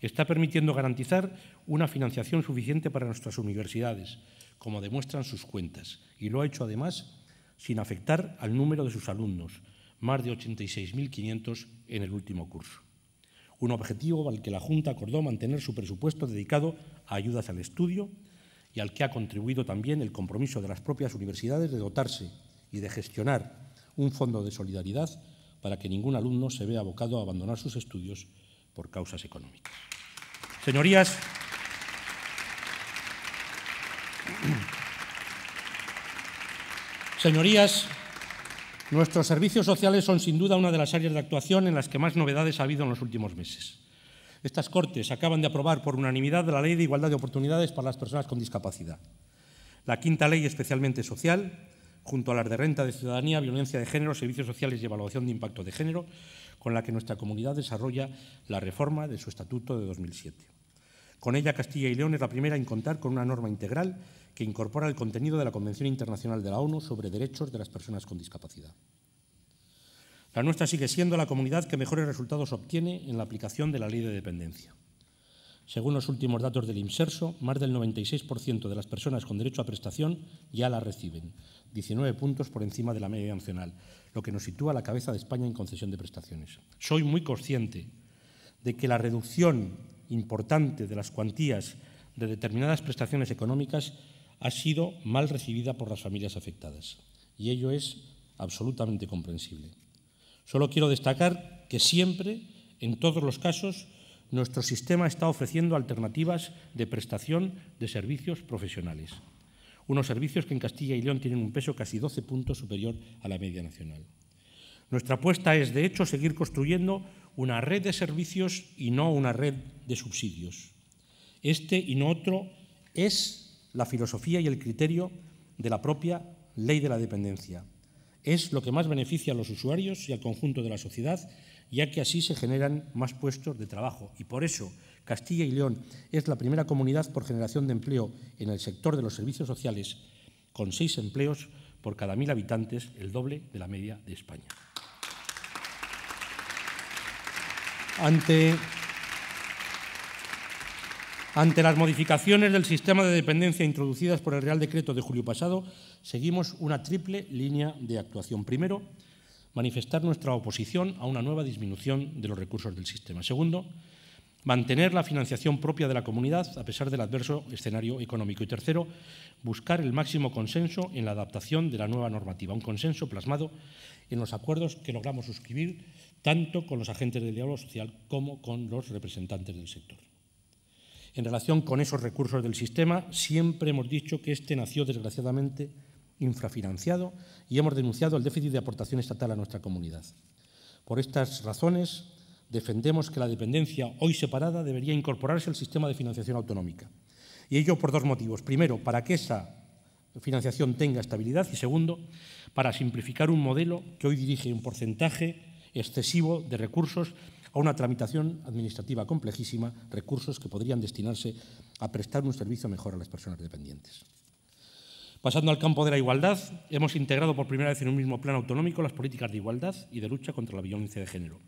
está permitiendo garantizar una financiación suficiente para nuestras universidades, como demuestran sus cuentas, y lo ha hecho además sin afectar al número de sus alumnos, más de 86.500 en el último curso. Un objetivo al que la Junta acordó mantener su presupuesto dedicado a ayudas al estudio y al que ha contribuido también el compromiso de las propias universidades de dotarse y de gestionar un fondo de solidaridad para que ningún alumno se vea abocado a abandonar sus estudios por causas económicas. Señorías, señorías, Nuestros servicios sociales son sin duda una de las áreas de actuación en las que más novedades ha habido en los últimos meses. Estas Cortes acaban de aprobar por unanimidad la Ley de Igualdad de Oportunidades para las Personas con Discapacidad, la quinta ley especialmente social, junto a las de renta de ciudadanía, violencia de género, servicios sociales y evaluación de impacto de género, con la que nuestra comunidad desarrolla la reforma de su estatuto de 2007. Con ella, Castilla y León es la primera en contar con una norma integral que incorpora el contenido de la Convención Internacional de la ONU sobre Derechos de las Personas con Discapacidad. La nuestra sigue siendo la comunidad que mejores resultados obtiene en la aplicación de la ley de dependencia. Según los últimos datos del IMSERSO, más del 96% de las personas con derecho a prestación ya la reciben, 19 puntos por encima de la media nacional, lo que nos sitúa a la cabeza de España en concesión de prestaciones. Soy muy consciente de que la reducción importante de las cuantías de determinadas prestaciones económicas ha sido mal recibida por las familias afectadas y ello es absolutamente comprensible. Solo quiero destacar que siempre, en todos los casos, nuestro sistema está ofreciendo alternativas de prestación de servicios profesionales, unos servicios que en Castilla y León tienen un peso casi 12 puntos superior a la media nacional. Nuestra apuesta es, de hecho, seguir construyendo una red de servicios y no una red de subsidios. Este y no otro es la filosofía y el criterio de la propia ley de la dependencia. Es lo que más beneficia a los usuarios y al conjunto de la sociedad, ya que así se generan más puestos de trabajo. Y por eso Castilla y León es la primera comunidad por generación de empleo en el sector de los servicios sociales, con seis empleos por cada mil habitantes, el doble de la media de España. Ante ante las modificaciones del sistema de dependencia introducidas por el Real Decreto de julio pasado, seguimos una triple línea de actuación. Primero, manifestar nuestra oposición a una nueva disminución de los recursos del sistema. Segundo, mantener la financiación propia de la comunidad a pesar del adverso escenario económico. Y tercero, buscar el máximo consenso en la adaptación de la nueva normativa, un consenso plasmado en los acuerdos que logramos suscribir tanto con los agentes del diálogo social como con los representantes del sector. En relación con esos recursos del sistema, siempre hemos dicho que este nació desgraciadamente infrafinanciado y hemos denunciado el déficit de aportación estatal a nuestra comunidad. Por estas razones, defendemos que la dependencia hoy separada debería incorporarse al sistema de financiación autonómica. Y ello por dos motivos. Primero, para que esa financiación tenga estabilidad y segundo, para simplificar un modelo que hoy dirige un porcentaje excesivo de recursos a una tramitación administrativa complejísima, recursos que podrían destinarse a prestar un servicio mejor a las personas dependientes. Pasando al campo de la igualdad, hemos integrado por primera vez en un mismo plan autonómico las políticas de igualdad y de lucha contra la violencia de género.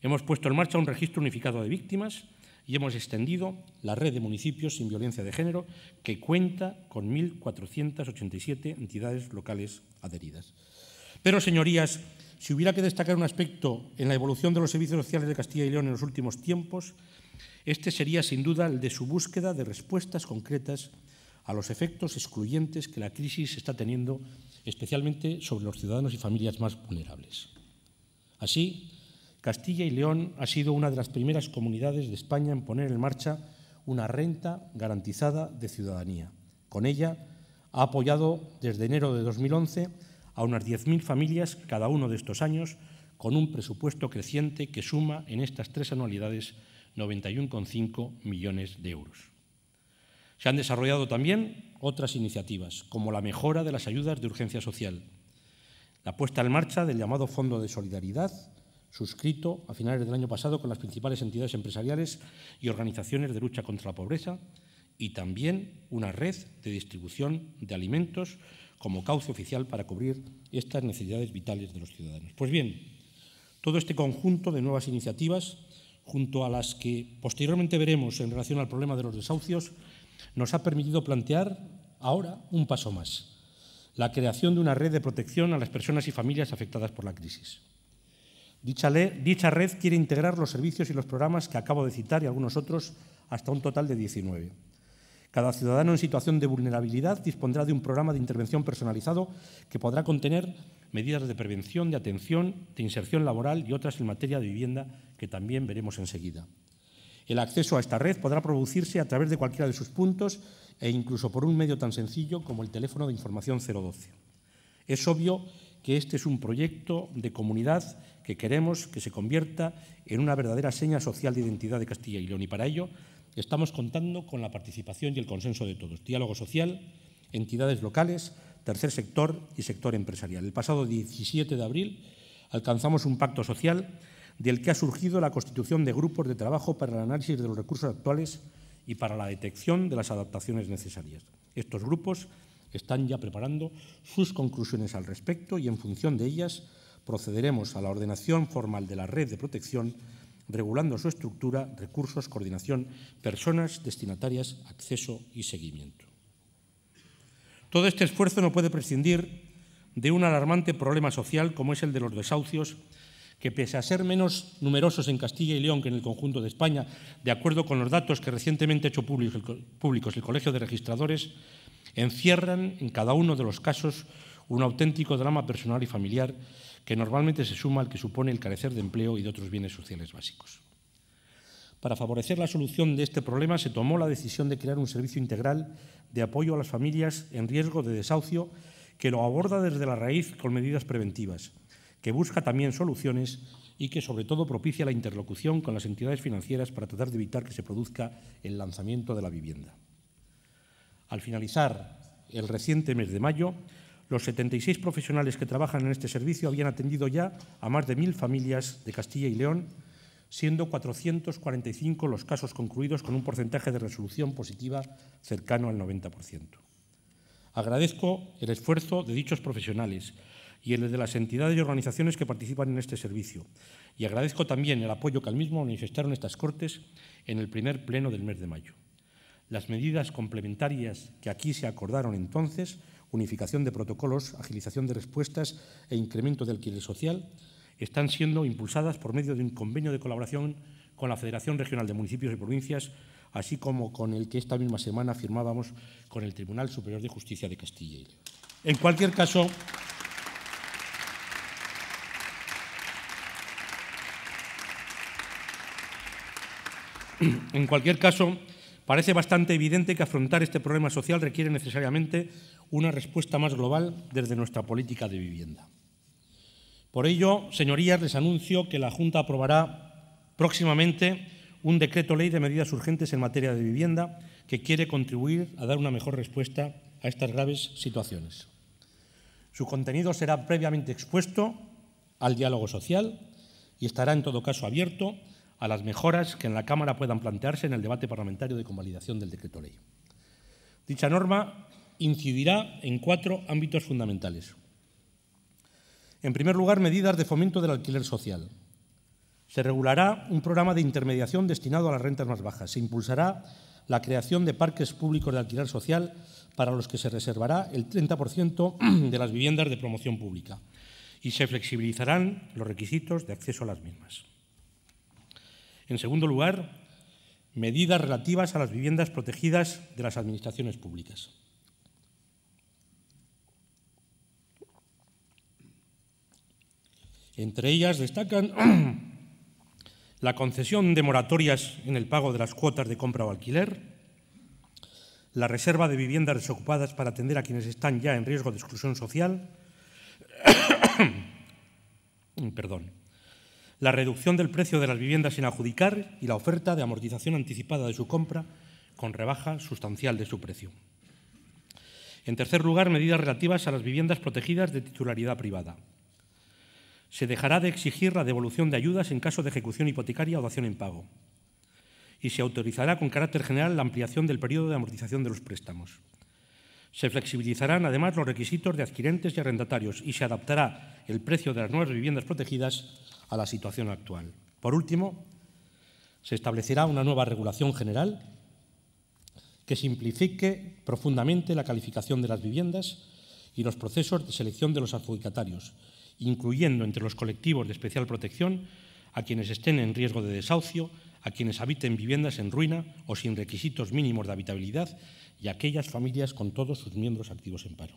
Hemos puesto en marcha un registro unificado de víctimas y hemos extendido la red de municipios sin violencia de género que cuenta con 1.487 entidades locales adheridas. Pero, señorías, si hubiera que destacar un aspecto en la evolución de los servicios sociales de Castilla y León en los últimos tiempos, este sería sin duda el de su búsqueda de respuestas concretas a los efectos excluyentes que la crisis está teniendo especialmente sobre los ciudadanos y familias más vulnerables. Así, Castilla y León ha sido una de las primeras comunidades de España en poner en marcha una renta garantizada de ciudadanía. Con ella ha apoyado desde enero de 2011 a unas 10.000 familias cada uno de estos años, con un presupuesto creciente que suma en estas tres anualidades 91,5 millones de euros. Se han desarrollado también otras iniciativas, como la mejora de las ayudas de urgencia social, la puesta en marcha del llamado Fondo de Solidaridad, suscrito a finales del año pasado con las principales entidades empresariales y organizaciones de lucha contra la pobreza, y también una red de distribución de alimentos como cauce oficial para cubrir estas necesidades vitales de los ciudadanos. Pues bien, todo este conjunto de nuevas iniciativas, junto a las que posteriormente veremos en relación al problema de los desahucios, nos ha permitido plantear ahora un paso más, la creación de una red de protección a las personas y familias afectadas por la crisis. Dicha, red quiere integrar los servicios y los programas que acabo de citar y algunos otros hasta un total de 19. Cada ciudadano en situación de vulnerabilidad dispondrá de un programa de intervención personalizado que podrá contener medidas de prevención, de atención, de inserción laboral y otras en materia de vivienda que también veremos enseguida. El acceso a esta red podrá producirse a través de cualquiera de sus puntos e incluso por un medio tan sencillo como el teléfono de información 012. Es obvio que este es un proyecto de comunidad que queremos que se convierta en una verdadera seña social de identidad de Castilla y León y para ello estamos contando con la participación y el consenso de todos. Diálogo social, entidades locales, tercer sector y sector empresarial. El pasado 17 de abril alcanzamos un pacto social del que ha surgido la constitución de grupos de trabajo para el análisis de los recursos actuales y para la detección de las adaptaciones necesarias. Estos grupos están ya preparando sus conclusiones al respecto y en función de ellas procederemos a la ordenación formal de la red de protección regulando su estructura, recursos, coordinación, personas destinatarias, acceso y seguimiento. Todo este esfuerzo no puede prescindir de un alarmante problema social como es el de los desahucios, que pese a ser menos numerosos en Castilla y León que en el conjunto de España, de acuerdo con los datos que recientemente ha hecho públicos el Colegio de Registradores, encierran en cada uno de los casos un auténtico drama personal y familiar que normalmente se suma al que supone el carecer de empleo y de otros bienes sociales básicos. Para favorecer la solución de este problema se tomó la decisión de crear un servicio integral de apoyo a las familias en riesgo de desahucio que lo aborda desde la raíz con medidas preventivas, que busca también soluciones y que sobre todo propicia la interlocución con las entidades financieras para tratar de evitar que se produzca el lanzamiento de la vivienda. Al finalizar el reciente mes de mayo, los 76 profesionales que trabajan en este servicio habían atendido ya a más de 1.000 familias de Castilla y León, siendo 445 los casos concluidos con un porcentaje de resolución positiva cercano al 90%. Agradezco el esfuerzo de dichos profesionales y el de las entidades y organizaciones que participan en este servicio, y agradezco también el apoyo que al mismo manifestaron estas Cortes en el primer pleno del mes de mayo. Las medidas complementarias que aquí se acordaron entonces unificación de protocolos, agilización de respuestas e incremento del alquiler social, están siendo impulsadas por medio de un convenio de colaboración con la Federación Regional de Municipios y Provincias, así como con el que esta misma semana firmábamos con el Tribunal Superior de Justicia de Castilla y León. En cualquier caso, en cualquier caso, Parece bastante evidente que afrontar este problema social requiere necesariamente una respuesta más global desde nuestra política de vivienda. Por ello, señorías, les anuncio que la Junta aprobará próximamente un decreto ley de medidas urgentes en materia de vivienda que quiere contribuir a dar una mejor respuesta a estas graves situaciones. Su contenido será previamente expuesto al diálogo social y estará en todo caso abierto a las mejoras que en la Cámara puedan plantearse en el debate parlamentario de convalidación del decreto ley. Dicha norma incidirá en cuatro ámbitos fundamentales. En primer lugar, medidas de fomento del alquiler social. Se regulará un programa de intermediación destinado a las rentas más bajas. Se impulsará la creación de parques públicos de alquiler social para los que se reservará el 30% de las viviendas de promoción pública y se flexibilizarán los requisitos de acceso a las mismas. En segundo lugar, medidas relativas a las viviendas protegidas de las administraciones públicas. Entre ellas destacan la concesión de moratorias en el pago de las cuotas de compra o alquiler, la reserva de viviendas desocupadas para atender a quienes están ya en riesgo de exclusión social, perdón, la reducción del precio de las viviendas sin adjudicar y la oferta de amortización anticipada de su compra con rebaja sustancial de su precio. En tercer lugar, medidas relativas a las viviendas protegidas de titularidad privada. Se dejará de exigir la devolución de ayudas en caso de ejecución hipotecaria o de en pago. Y se autorizará con carácter general la ampliación del periodo de amortización de los préstamos. Se flexibilizarán además los requisitos de adquirentes y arrendatarios y se adaptará el precio de las nuevas viviendas protegidas a la situación actual. Por último, se establecerá una nueva regulación general que simplifique profundamente la calificación de las viviendas y los procesos de selección de los adjudicatarios, incluyendo entre los colectivos de especial protección a quienes estén en riesgo de desahucio, a quienes habiten viviendas en ruina o sin requisitos mínimos de habitabilidad y aquellas familias con todos sus miembros activos en paro.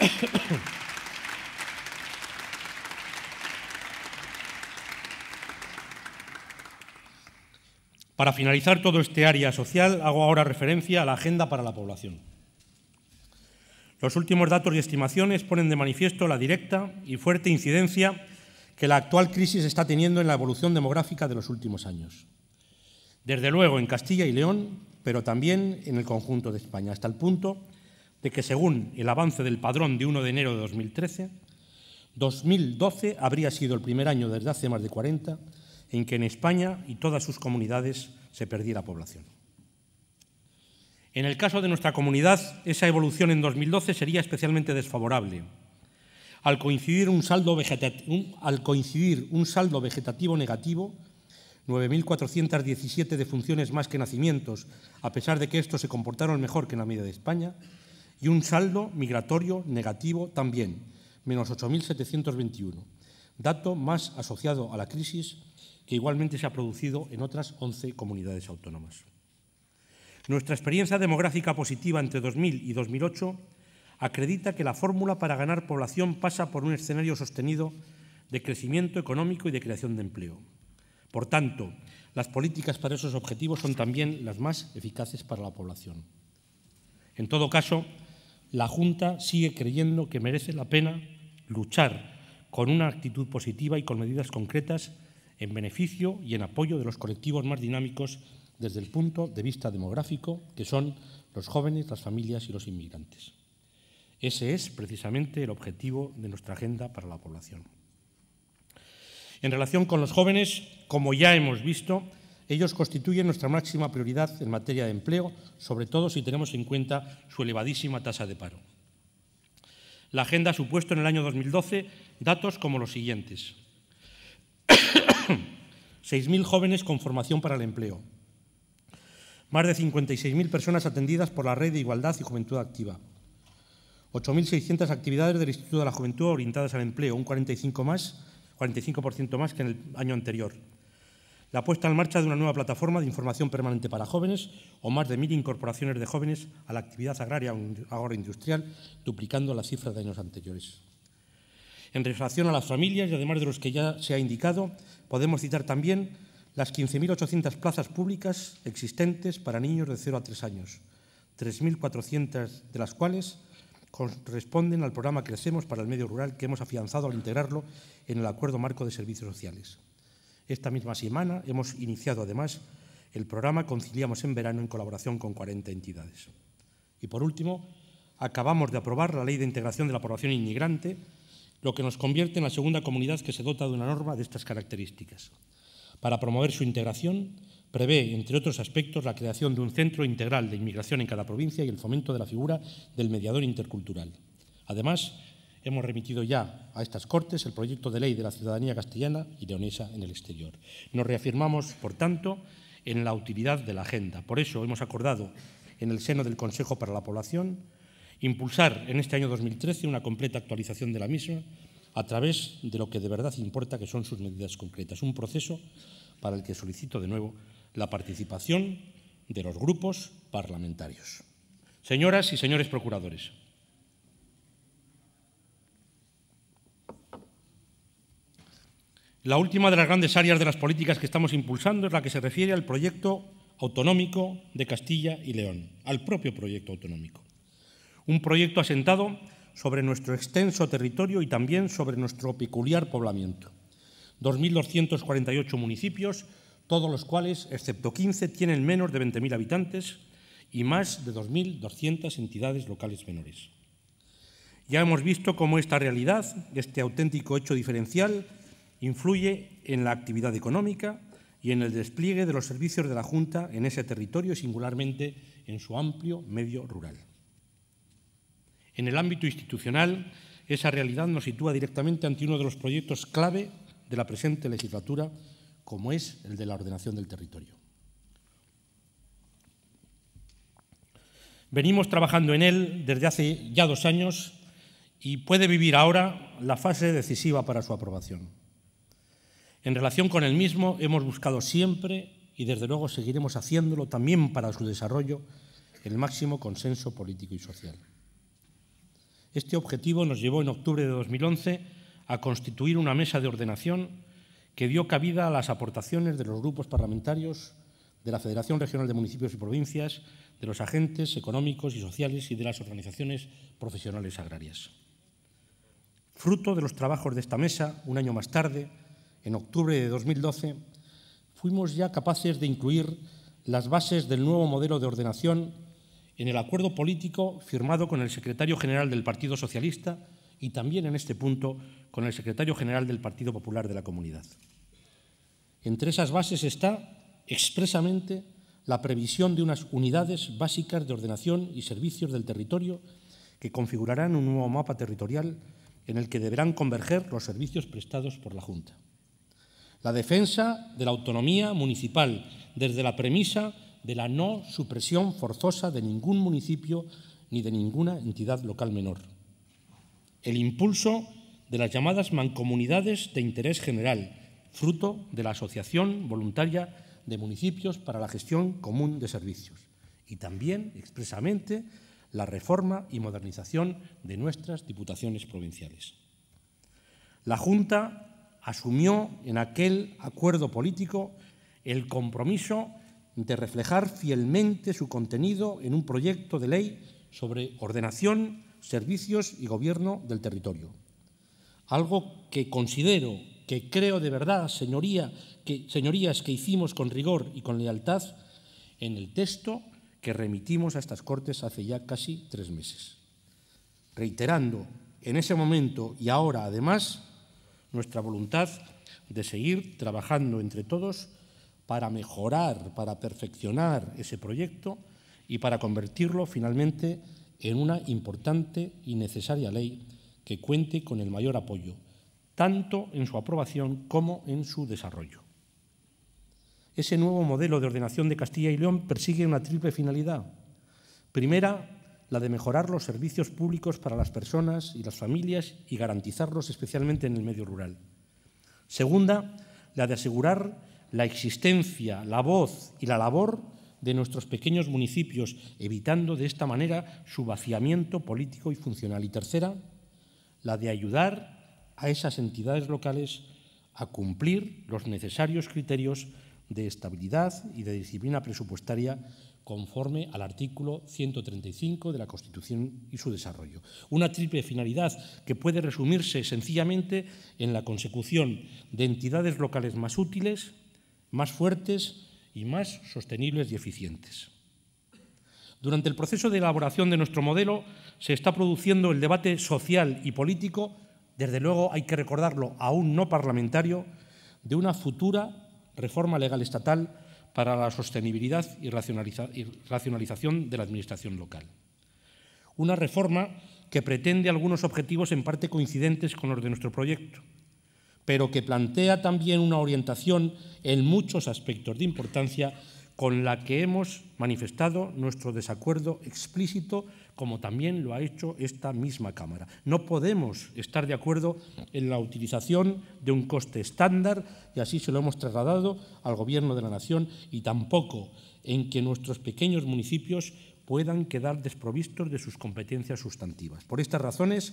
Para finalizar todo este área social, hago ahora referencia a la agenda para la población. Los últimos datos y estimaciones ponen de manifiesto la directa y fuerte incidencia que la actual crisis está teniendo en la evolución demográfica de los últimos años. Desde luego, en Castilla y León, pero también en el conjunto de España, hasta el punto de que según el avance del padrón de 1 de enero de 2013, 2012 habría sido el primer año desde hace más de 40 en que en España y todas sus comunidades se perdiera población. En el caso de nuestra comunidad, esa evolución en 2012 sería especialmente desfavorable, al coincidir un saldo, vegetativo, al coincidir un saldo vegetativo negativo 9.417 defunciones más que nacimientos, a pesar de que estos se comportaron mejor que en la media de España, y un saldo migratorio negativo también, menos 8.721, dato más asociado a la crisis que igualmente se ha producido en otras 11 comunidades autónomas. Nuestra experiencia demográfica positiva entre 2000 y 2008 acredita que la fórmula para ganar población pasa por un escenario sostenido de crecimiento económico y de creación de empleo. Por tanto, las políticas para esos objetivos son también las más eficaces para la población. En todo caso, la Junta sigue creyendo que merece la pena luchar con una actitud positiva y con medidas concretas en beneficio y en apoyo de los colectivos más dinámicos desde el punto de vista demográfico, que son los jóvenes, las familias y los inmigrantes. Ese es precisamente el objetivo de nuestra agenda para la población. En relación con los jóvenes, como ya hemos visto, ellos constituyen nuestra máxima prioridad en materia de empleo, sobre todo si tenemos en cuenta su elevadísima tasa de paro. La agenda ha supuesto en el año 2012 datos como los siguientes. 6.000 jóvenes con formación para el empleo. Más de 56.000 personas atendidas por la Red de Igualdad y Juventud Activa. 8.600 actividades del Instituto de la Juventud orientadas al empleo, un 45 más 45% más que en el año anterior. La puesta en marcha de una nueva plataforma de información permanente para jóvenes o más de mil incorporaciones de jóvenes a la actividad agraria o agroindustrial, duplicando las cifras de años anteriores. En relación a las familias, y además de los que ya se ha indicado, podemos citar también las 15.800 plazas públicas existentes para niños de 0 a 3 años, 3.400 de las cuales corresponden al programa Crecemos para el Medio Rural que hemos afianzado al integrarlo en el Acuerdo Marco de Servicios Sociales. Esta misma semana hemos iniciado además el programa Conciliamos en Verano en colaboración con 40 entidades. Y por último, acabamos de aprobar la Ley de Integración de la Población Inmigrante, lo que nos convierte en la segunda comunidad que se dota de una norma de estas características. Para promover su integración, prevé, entre otros aspectos, la creación de un centro integral de inmigración en cada provincia y el fomento de la figura del mediador intercultural. Además, hemos remitido ya a estas Cortes el proyecto de ley de la ciudadanía castellana y leonesa en el exterior. Nos reafirmamos, por tanto, en la utilidad de la agenda. Por eso hemos acordado, en el seno del Consejo para la Población, impulsar en este año 2013 una completa actualización de la misma a través de lo que de verdad importa, que son sus medidas concretas. Un proceso para el que solicito de nuevo la participación de los grupos parlamentarios. Señoras y señores procuradores, la última de las grandes áreas de las políticas que estamos impulsando es la que se refiere al proyecto autonómico de Castilla y León, al propio proyecto autonómico. Un proyecto asentado sobre nuestro extenso territorio y también sobre nuestro peculiar poblamiento. 2.248 municipios, todos los cuales, excepto 15, tienen menos de 20.000 habitantes y más de 2.200 entidades locales menores. Ya hemos visto cómo esta realidad, este auténtico hecho diferencial, influye en la actividad económica y en el despliegue de los servicios de la Junta en ese territorio singularmente en su amplio medio rural. En el ámbito institucional, esa realidad nos sitúa directamente ante uno de los proyectos clave de la presente legislatura como es el de la ordenación del territorio. Venimos trabajando en él desde hace ya dos años y puede vivir ahora la fase decisiva para su aprobación. En relación con el mismo hemos buscado siempre y desde luego seguiremos haciéndolo también para su desarrollo el máximo consenso político y social. Este objetivo nos llevó en octubre de 2011 a constituir una mesa de ordenación que dio cabida a las aportaciones de los grupos parlamentarios, de la Federación Regional de Municipios y Provincias, de los agentes económicos y sociales y de las organizaciones profesionales agrarias. Fruto de los trabajos de esta mesa, un año más tarde, en octubre de 2012, fuimos ya capaces de incluir las bases del nuevo modelo de ordenación en el acuerdo político firmado con el secretario general del Partido Socialista y también en este punto con el secretario general del Partido Popular de la Comunidad. Entre esas bases está expresamente la previsión de unas unidades básicas de ordenación y servicios del territorio que configurarán un nuevo mapa territorial en el que deberán converger los servicios prestados por la Junta. La defensa de la autonomía municipal desde la premisa de la no supresión forzosa de ningún municipio ni de ninguna entidad local menor el impulso de las llamadas mancomunidades de interés general, fruto de la Asociación Voluntaria de Municipios para la Gestión Común de Servicios, y también expresamente la reforma y modernización de nuestras diputaciones provinciales. La Junta asumió en aquel acuerdo político el compromiso de reflejar fielmente su contenido en un proyecto de ley sobre ordenación servicios y gobierno del territorio. Algo que considero, que creo de verdad, señoría, que, señorías, que hicimos con rigor y con lealtad en el texto que remitimos a estas Cortes hace ya casi tres meses. Reiterando en ese momento y ahora, además, nuestra voluntad de seguir trabajando entre todos para mejorar, para perfeccionar ese proyecto y para convertirlo finalmente en una importante y necesaria ley que cuente con el mayor apoyo, tanto en su aprobación como en su desarrollo. Ese nuevo modelo de ordenación de Castilla y León persigue una triple finalidad. Primera, la de mejorar los servicios públicos para las personas y las familias y garantizarlos especialmente en el medio rural. Segunda, la de asegurar la existencia, la voz y la labor de nuestros pequeños municipios, evitando de esta manera su vaciamiento político y funcional. Y tercera, la de ayudar a esas entidades locales a cumplir los necesarios criterios de estabilidad y de disciplina presupuestaria conforme al artículo 135 de la Constitución y su desarrollo. Una triple finalidad que puede resumirse sencillamente en la consecución de entidades locales más útiles, más fuertes y más sostenibles y eficientes. Durante el proceso de elaboración de nuestro modelo se está produciendo el debate social y político, desde luego hay que recordarlo aún no parlamentario, de una futura reforma legal estatal para la sostenibilidad y, racionalización de la Administración local. Una reforma que pretende algunos objetivos en parte coincidentes con los de nuestro proyecto, pero que plantea también una orientación en muchos aspectos de importancia con la que hemos manifestado nuestro desacuerdo explícito, como también lo ha hecho esta misma Cámara. No podemos estar de acuerdo en la utilización de un coste estándar, y así se lo hemos trasladado al Gobierno de la Nación, y tampoco en que nuestros pequeños municipios puedan quedar desprovistos de sus competencias sustantivas. Por estas razones,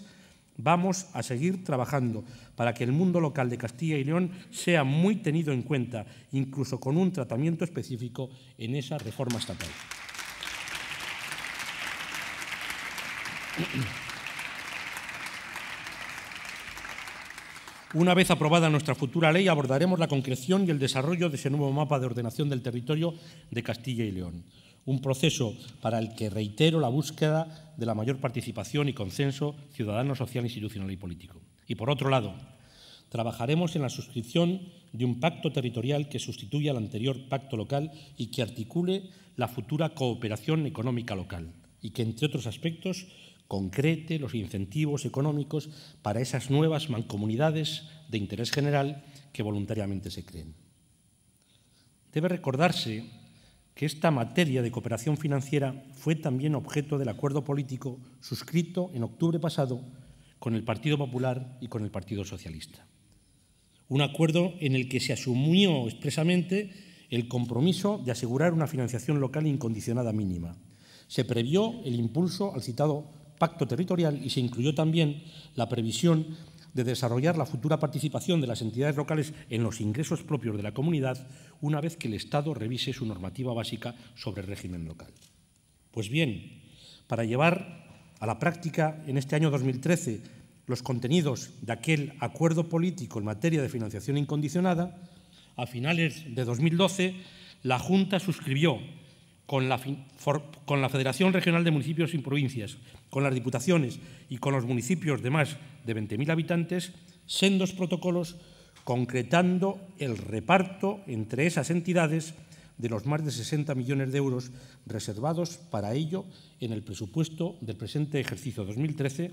Vamos a seguir trabajando para que el mundo local de Castilla y León sea muy tenido en cuenta, incluso con un tratamiento específico en esa reforma estatal. Una vez aprobada nuestra futura ley, abordaremos la concreción y el desarrollo de ese nuevo mapa de ordenación del territorio de Castilla y León un proceso para el que reitero la búsqueda de la mayor participación y consenso ciudadano, social, institucional y político. Y por otro lado, trabajaremos en la suscripción de un pacto territorial que sustituya al anterior pacto local y que articule la futura cooperación económica local y que, entre otros aspectos, concrete los incentivos económicos para esas nuevas mancomunidades de interés general que voluntariamente se creen. Debe recordarse que esta materia de cooperación financiera fue también objeto del acuerdo político suscrito en octubre pasado con el Partido Popular y con el Partido Socialista. Un acuerdo en el que se asumió expresamente el compromiso de asegurar una financiación local incondicionada mínima. Se previó el impulso al citado pacto territorial y se incluyó también la previsión de desarrollar la futura participación de las entidades locales en los ingresos propios de la comunidad una vez que el Estado revise su normativa básica sobre el régimen local. Pues bien, para llevar a la práctica en este año 2013 los contenidos de aquel acuerdo político en materia de financiación incondicionada, a finales de 2012 la Junta suscribió con la, con la Federación Regional de Municipios y Provincias con las diputaciones y con los municipios de más de 20.000 habitantes sendos protocolos concretando el reparto entre esas entidades de los más de 60 millones de euros reservados para ello en el presupuesto del presente ejercicio 2013,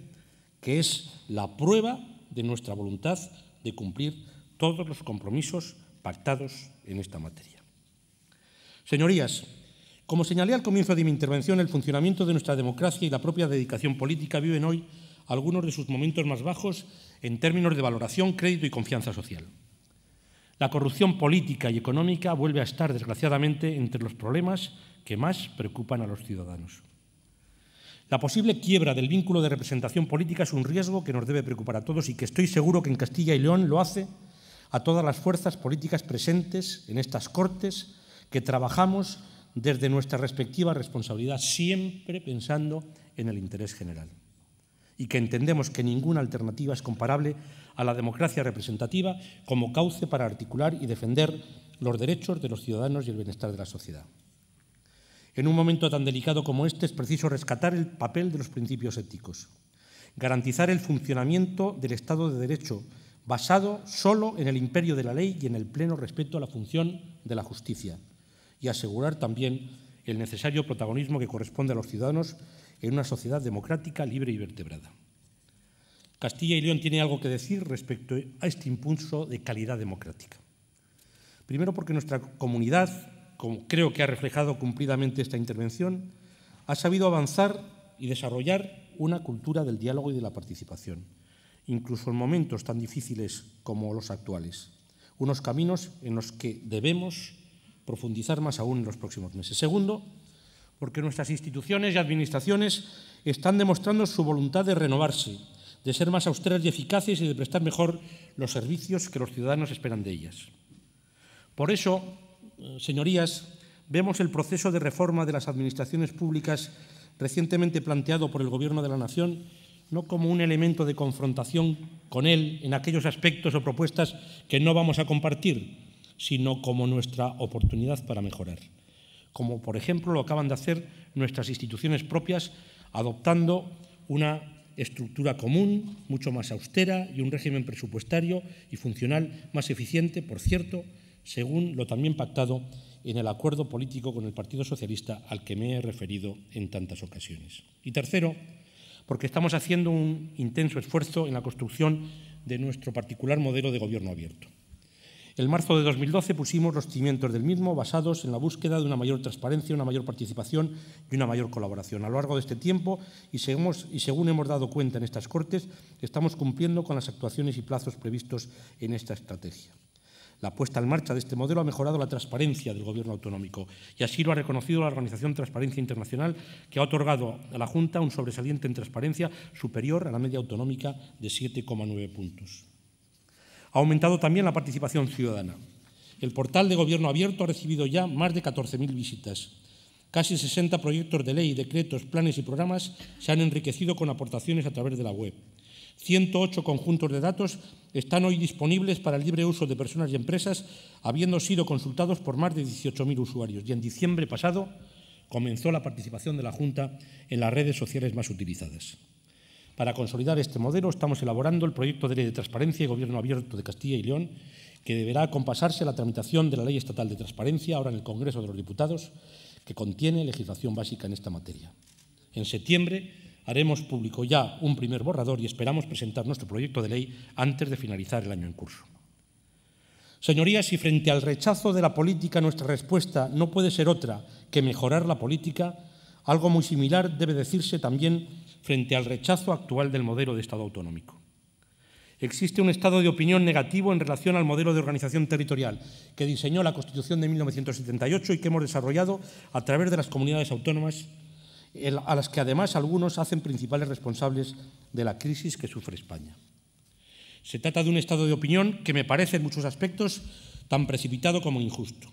que es la prueba de nuestra voluntad de cumplir todos los compromisos pactados en esta materia. Señorías, como señalé al comienzo de mi intervención, el funcionamiento de nuestra democracia y la propia dedicación política viven hoy algunos de sus momentos más bajos en términos de valoración, crédito y confianza social. La corrupción política y económica vuelve a estar, desgraciadamente, entre los problemas que más preocupan a los ciudadanos. La posible quiebra del vínculo de representación política es un riesgo que nos debe preocupar a todos y que estoy seguro que en Castilla y León lo hace a todas las fuerzas políticas presentes en estas Cortes que trabajamos desde nuestra respectiva responsabilidad, siempre pensando en el interés general. Y que entendemos que ninguna alternativa es comparable a la democracia representativa como cauce para articular y defender los derechos de los ciudadanos y el bienestar de la sociedad. En un momento tan delicado como este es preciso rescatar el papel de los principios éticos, garantizar el funcionamiento del Estado de Derecho basado solo en el imperio de la ley y en el pleno respeto a la función de la justicia y asegurar también el necesario protagonismo que corresponde a los ciudadanos en una sociedad democrática, libre y vertebrada. Castilla y León tiene algo que decir respecto a este impulso de calidad democrática. Primero porque nuestra comunidad, como creo que ha reflejado cumplidamente esta intervención, ha sabido avanzar y desarrollar una cultura del diálogo y de la participación, incluso en momentos tan difíciles como los actuales, unos caminos en los que debemos profundizar más aún en los próximos meses. Segundo, porque nuestras instituciones y administraciones están demostrando su voluntad de renovarse, de ser más austeras y eficaces y de prestar mejor los servicios que los ciudadanos esperan de ellas. Por eso, eh, señorías, vemos el proceso de reforma de las administraciones públicas recientemente planteado por el Gobierno de la Nación no como un elemento de confrontación con él en aquellos aspectos o propuestas que no vamos a compartir, sino como nuestra oportunidad para mejorar, como por ejemplo lo acaban de hacer nuestras instituciones propias adoptando una estructura común, mucho más austera y un régimen presupuestario y funcional más eficiente, por cierto, según lo también pactado en el acuerdo político con el Partido Socialista al que me he referido en tantas ocasiones. Y tercero, porque estamos haciendo un intenso esfuerzo en la construcción de nuestro particular modelo de gobierno abierto. En marzo de 2012 pusimos los cimientos del mismo basados en la búsqueda de una mayor transparencia, una mayor participación y una mayor colaboración. A lo largo de este tiempo, y, y según hemos dado cuenta en estas Cortes, estamos cumpliendo con las actuaciones y plazos previstos en esta estrategia. La puesta en marcha de este modelo ha mejorado la transparencia del Gobierno autonómico y así lo ha reconocido la Organización Transparencia Internacional, que ha otorgado a la Junta un sobresaliente en transparencia superior a la media autonómica de 7,9 puntos. Ha aumentado también la participación ciudadana. El portal de Gobierno Abierto ha recibido ya más de 14.000 visitas. Casi 60 proyectos de ley, decretos, planes y programas se han enriquecido con aportaciones a través de la web. 108 conjuntos de datos están hoy disponibles para el libre uso de personas y empresas, habiendo sido consultados por más de 18.000 usuarios. Y en diciembre pasado comenzó la participación de la Junta en las redes sociales más utilizadas. Para consolidar este modelo estamos elaborando el proyecto de ley de transparencia y gobierno abierto de Castilla y León, que deberá compasarse la tramitación de la ley estatal de transparencia ahora en el Congreso de los Diputados, que contiene legislación básica en esta materia. En septiembre haremos público ya un primer borrador y esperamos presentar nuestro proyecto de ley antes de finalizar el año en curso. Señorías, si frente al rechazo de la política nuestra respuesta no puede ser otra que mejorar la política, algo muy similar debe decirse también frente al rechazo actual del modelo de Estado autonómico. Existe un estado de opinión negativo en relación al modelo de organización territorial que diseñó la Constitución de 1978 y que hemos desarrollado a través de las comunidades autónomas, a las que además algunos hacen principales responsables de la crisis que sufre España. Se trata de un estado de opinión que me parece en muchos aspectos tan precipitado como injusto.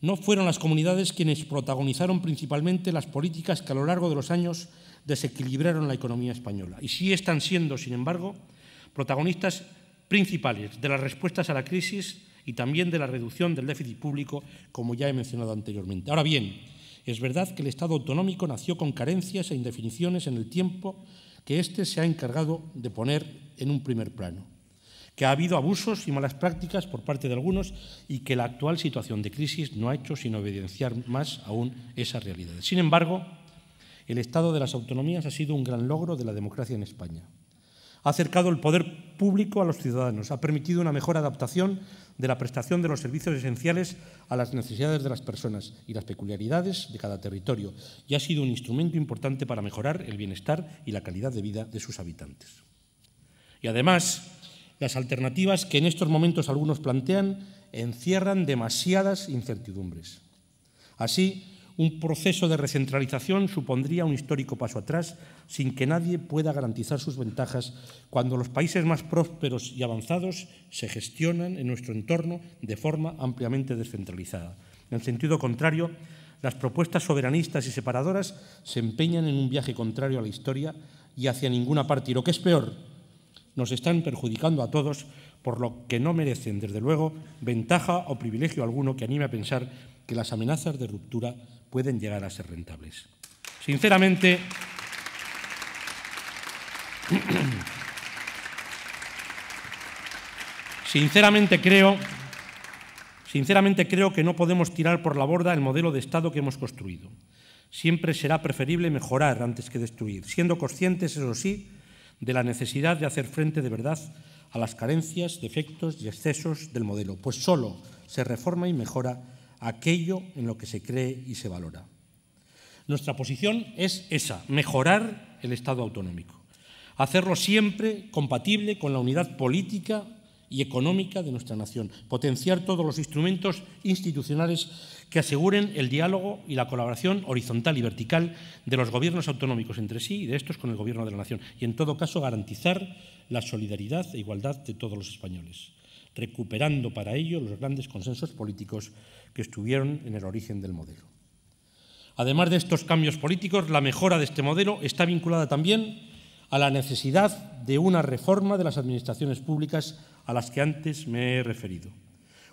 No fueron las comunidades quienes protagonizaron principalmente las políticas que a lo largo de los años desequilibraron la economía española y sí están siendo, sin embargo, protagonistas principales de las respuestas a la crisis y también de la reducción del déficit público, como ya he mencionado anteriormente. Ahora bien, es verdad que el Estado autonómico nació con carencias e indefiniciones en el tiempo que éste se ha encargado de poner en un primer plano, que ha habido abusos y malas prácticas por parte de algunos y que la actual situación de crisis no ha hecho sino evidenciar más aún esa realidad. Sin embargo, el Estado de las Autonomías ha sido un gran logro de la democracia en España. Ha acercado el poder público a los ciudadanos, ha permitido una mejor adaptación de la prestación de los servicios esenciales a las necesidades de las personas y las peculiaridades de cada territorio y ha sido un instrumento importante para mejorar el bienestar y la calidad de vida de sus habitantes. Y además, las alternativas que en estos momentos algunos plantean encierran demasiadas incertidumbres. Así, un proceso de recentralización supondría un histórico paso atrás sin que nadie pueda garantizar sus ventajas cuando los países más prósperos y avanzados se gestionan en nuestro entorno de forma ampliamente descentralizada. En sentido contrario, las propuestas soberanistas y separadoras se empeñan en un viaje contrario a la historia y hacia ninguna parte. Y lo que es peor, nos están perjudicando a todos, por lo que no merecen, desde luego, ventaja o privilegio alguno que anime a pensar que las amenazas de ruptura pueden llegar a ser rentables. Sinceramente, sinceramente creo, sinceramente creo que no podemos tirar por la borda el modelo de Estado que hemos construido. Siempre será preferible mejorar antes que destruir, siendo conscientes, eso sí, de la necesidad de hacer frente de verdad a las carencias, defectos y excesos del modelo, pues solo se reforma y mejora aquello en lo que se cree y se valora. Nuestra posición es esa, mejorar el Estado autonómico, hacerlo siempre compatible con la unidad política y económica de nuestra nación, potenciar todos los instrumentos institucionales que aseguren el diálogo y la colaboración horizontal y vertical de los gobiernos autonómicos entre sí y de estos con el gobierno de la nación, y en todo caso garantizar la solidaridad e igualdad de todos los españoles, recuperando para ello los grandes consensos políticos que estuvieron en el origen del modelo. Además de estos cambios políticos, la mejora de este modelo está vinculada también a la necesidad de una reforma de las administraciones públicas a las que antes me he referido.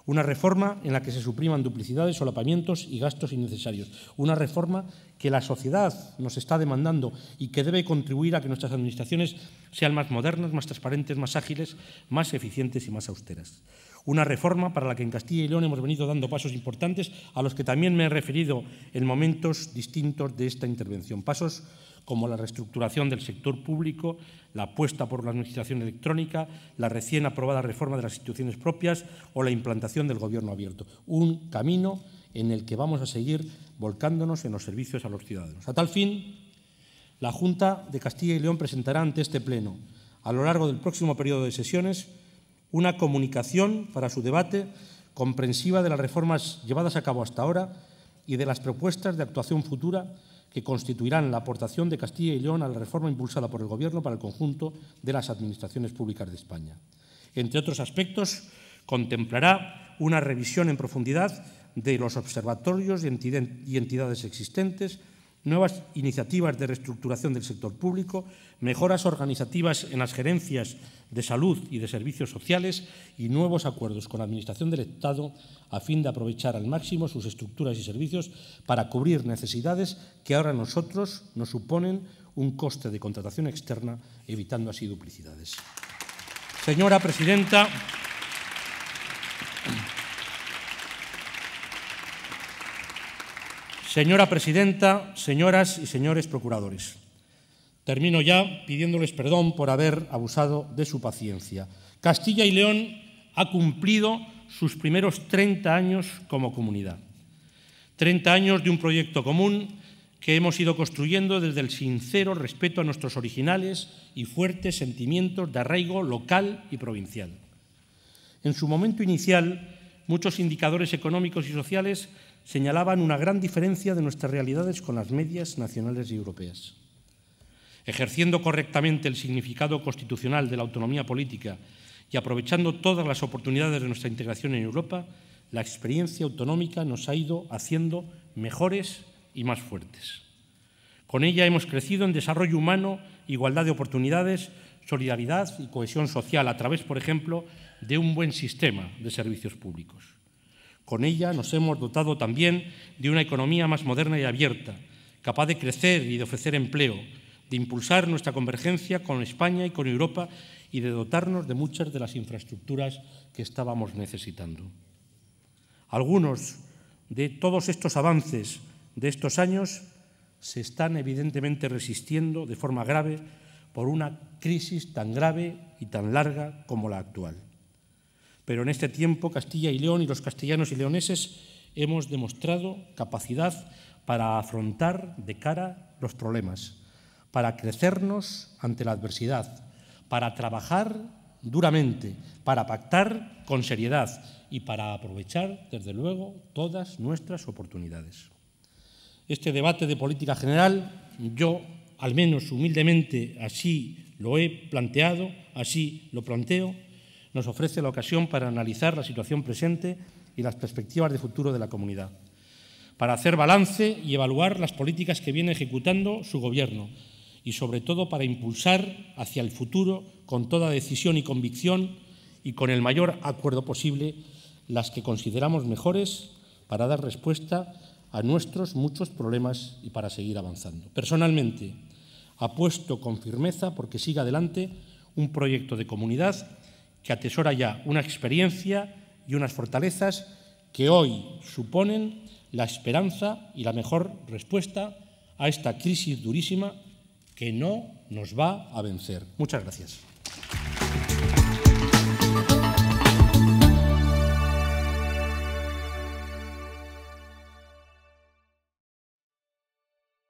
Una reforma en la que se supriman duplicidades, solapamientos y gastos innecesarios. Una reforma que la sociedad nos está demandando y que debe contribuir a que nuestras administraciones sean más modernas, más transparentes, más ágiles, más eficientes y más austeras una reforma para la que en Castilla y León hemos venido dando pasos importantes a los que también me he referido en momentos distintos de esta intervención. Pasos como la reestructuración del sector público, la apuesta por la administración electrónica, la recién aprobada reforma de las instituciones propias o la implantación del gobierno abierto. Un camino en el que vamos a seguir volcándonos en los servicios a los ciudadanos. A tal fin, la Junta de Castilla y León presentará ante este Pleno, a lo largo del próximo periodo de sesiones, una comunicación para su debate comprensiva de las reformas llevadas a cabo hasta ahora y de las propuestas de actuación futura que constituirán la aportación de Castilla y León a la reforma impulsada por el Gobierno para el conjunto de las administraciones públicas de España. Entre otros aspectos, contemplará una revisión en profundidad de los observatorios y entidades existentes, nuevas iniciativas de reestructuración del sector público, mejoras organizativas en las gerencias de salud y de servicios sociales y nuevos acuerdos con la Administración del Estado a fin de aprovechar al máximo sus estructuras y servicios para cubrir necesidades que ahora nosotros nos suponen un coste de contratación externa, evitando así duplicidades. Señora Presidenta, Señora presidenta, señoras y señores procuradores, termino ya pidiéndoles perdón por haber abusado de su paciencia. Castilla y León ha cumplido sus primeros 30 años como comunidad. 30 años de un proyecto común que hemos ido construyendo desde el sincero respeto a nuestros originales y fuertes sentimientos de arraigo local y provincial. En su momento inicial, muchos indicadores económicos y sociales señalaban una gran diferencia de nuestras realidades con las medias nacionales y europeas. Ejerciendo correctamente el significado constitucional de la autonomía política y aprovechando todas las oportunidades de nuestra integración en Europa, la experiencia autonómica nos ha ido haciendo mejores y más fuertes. Con ella hemos crecido en desarrollo humano, igualdad de oportunidades, solidaridad y cohesión social a través, por ejemplo, de un buen sistema de servicios públicos. Con ella nos hemos dotado también de una economía más moderna y abierta, capaz de crecer y de ofrecer empleo, de impulsar nuestra convergencia con España y con Europa y de dotarnos de muchas de las infraestructuras que estábamos necesitando. Algunos de todos estos avances de estos años se están evidentemente resistiendo de forma grave por una crisis tan grave y tan larga como la actual pero en este tiempo Castilla y León y los castellanos y leoneses hemos demostrado capacidad para afrontar de cara los problemas, para crecernos ante la adversidad, para trabajar duramente, para pactar con seriedad y para aprovechar, desde luego, todas nuestras oportunidades. Este debate de política general, yo, al menos humildemente, así lo he planteado, así lo planteo, nos ofrece la ocasión para analizar la situación presente y las perspectivas de futuro de la comunidad, para hacer balance y evaluar las políticas que viene ejecutando su Gobierno y, sobre todo, para impulsar hacia el futuro con toda decisión y convicción y con el mayor acuerdo posible las que consideramos mejores para dar respuesta a nuestros muchos problemas y para seguir avanzando. Personalmente, apuesto con firmeza porque siga adelante un proyecto de comunidad que atesora ya una experiencia y unas fortalezas que hoy suponen la esperanza y la mejor respuesta a esta crisis durísima que no nos va a vencer. Muchas gracias.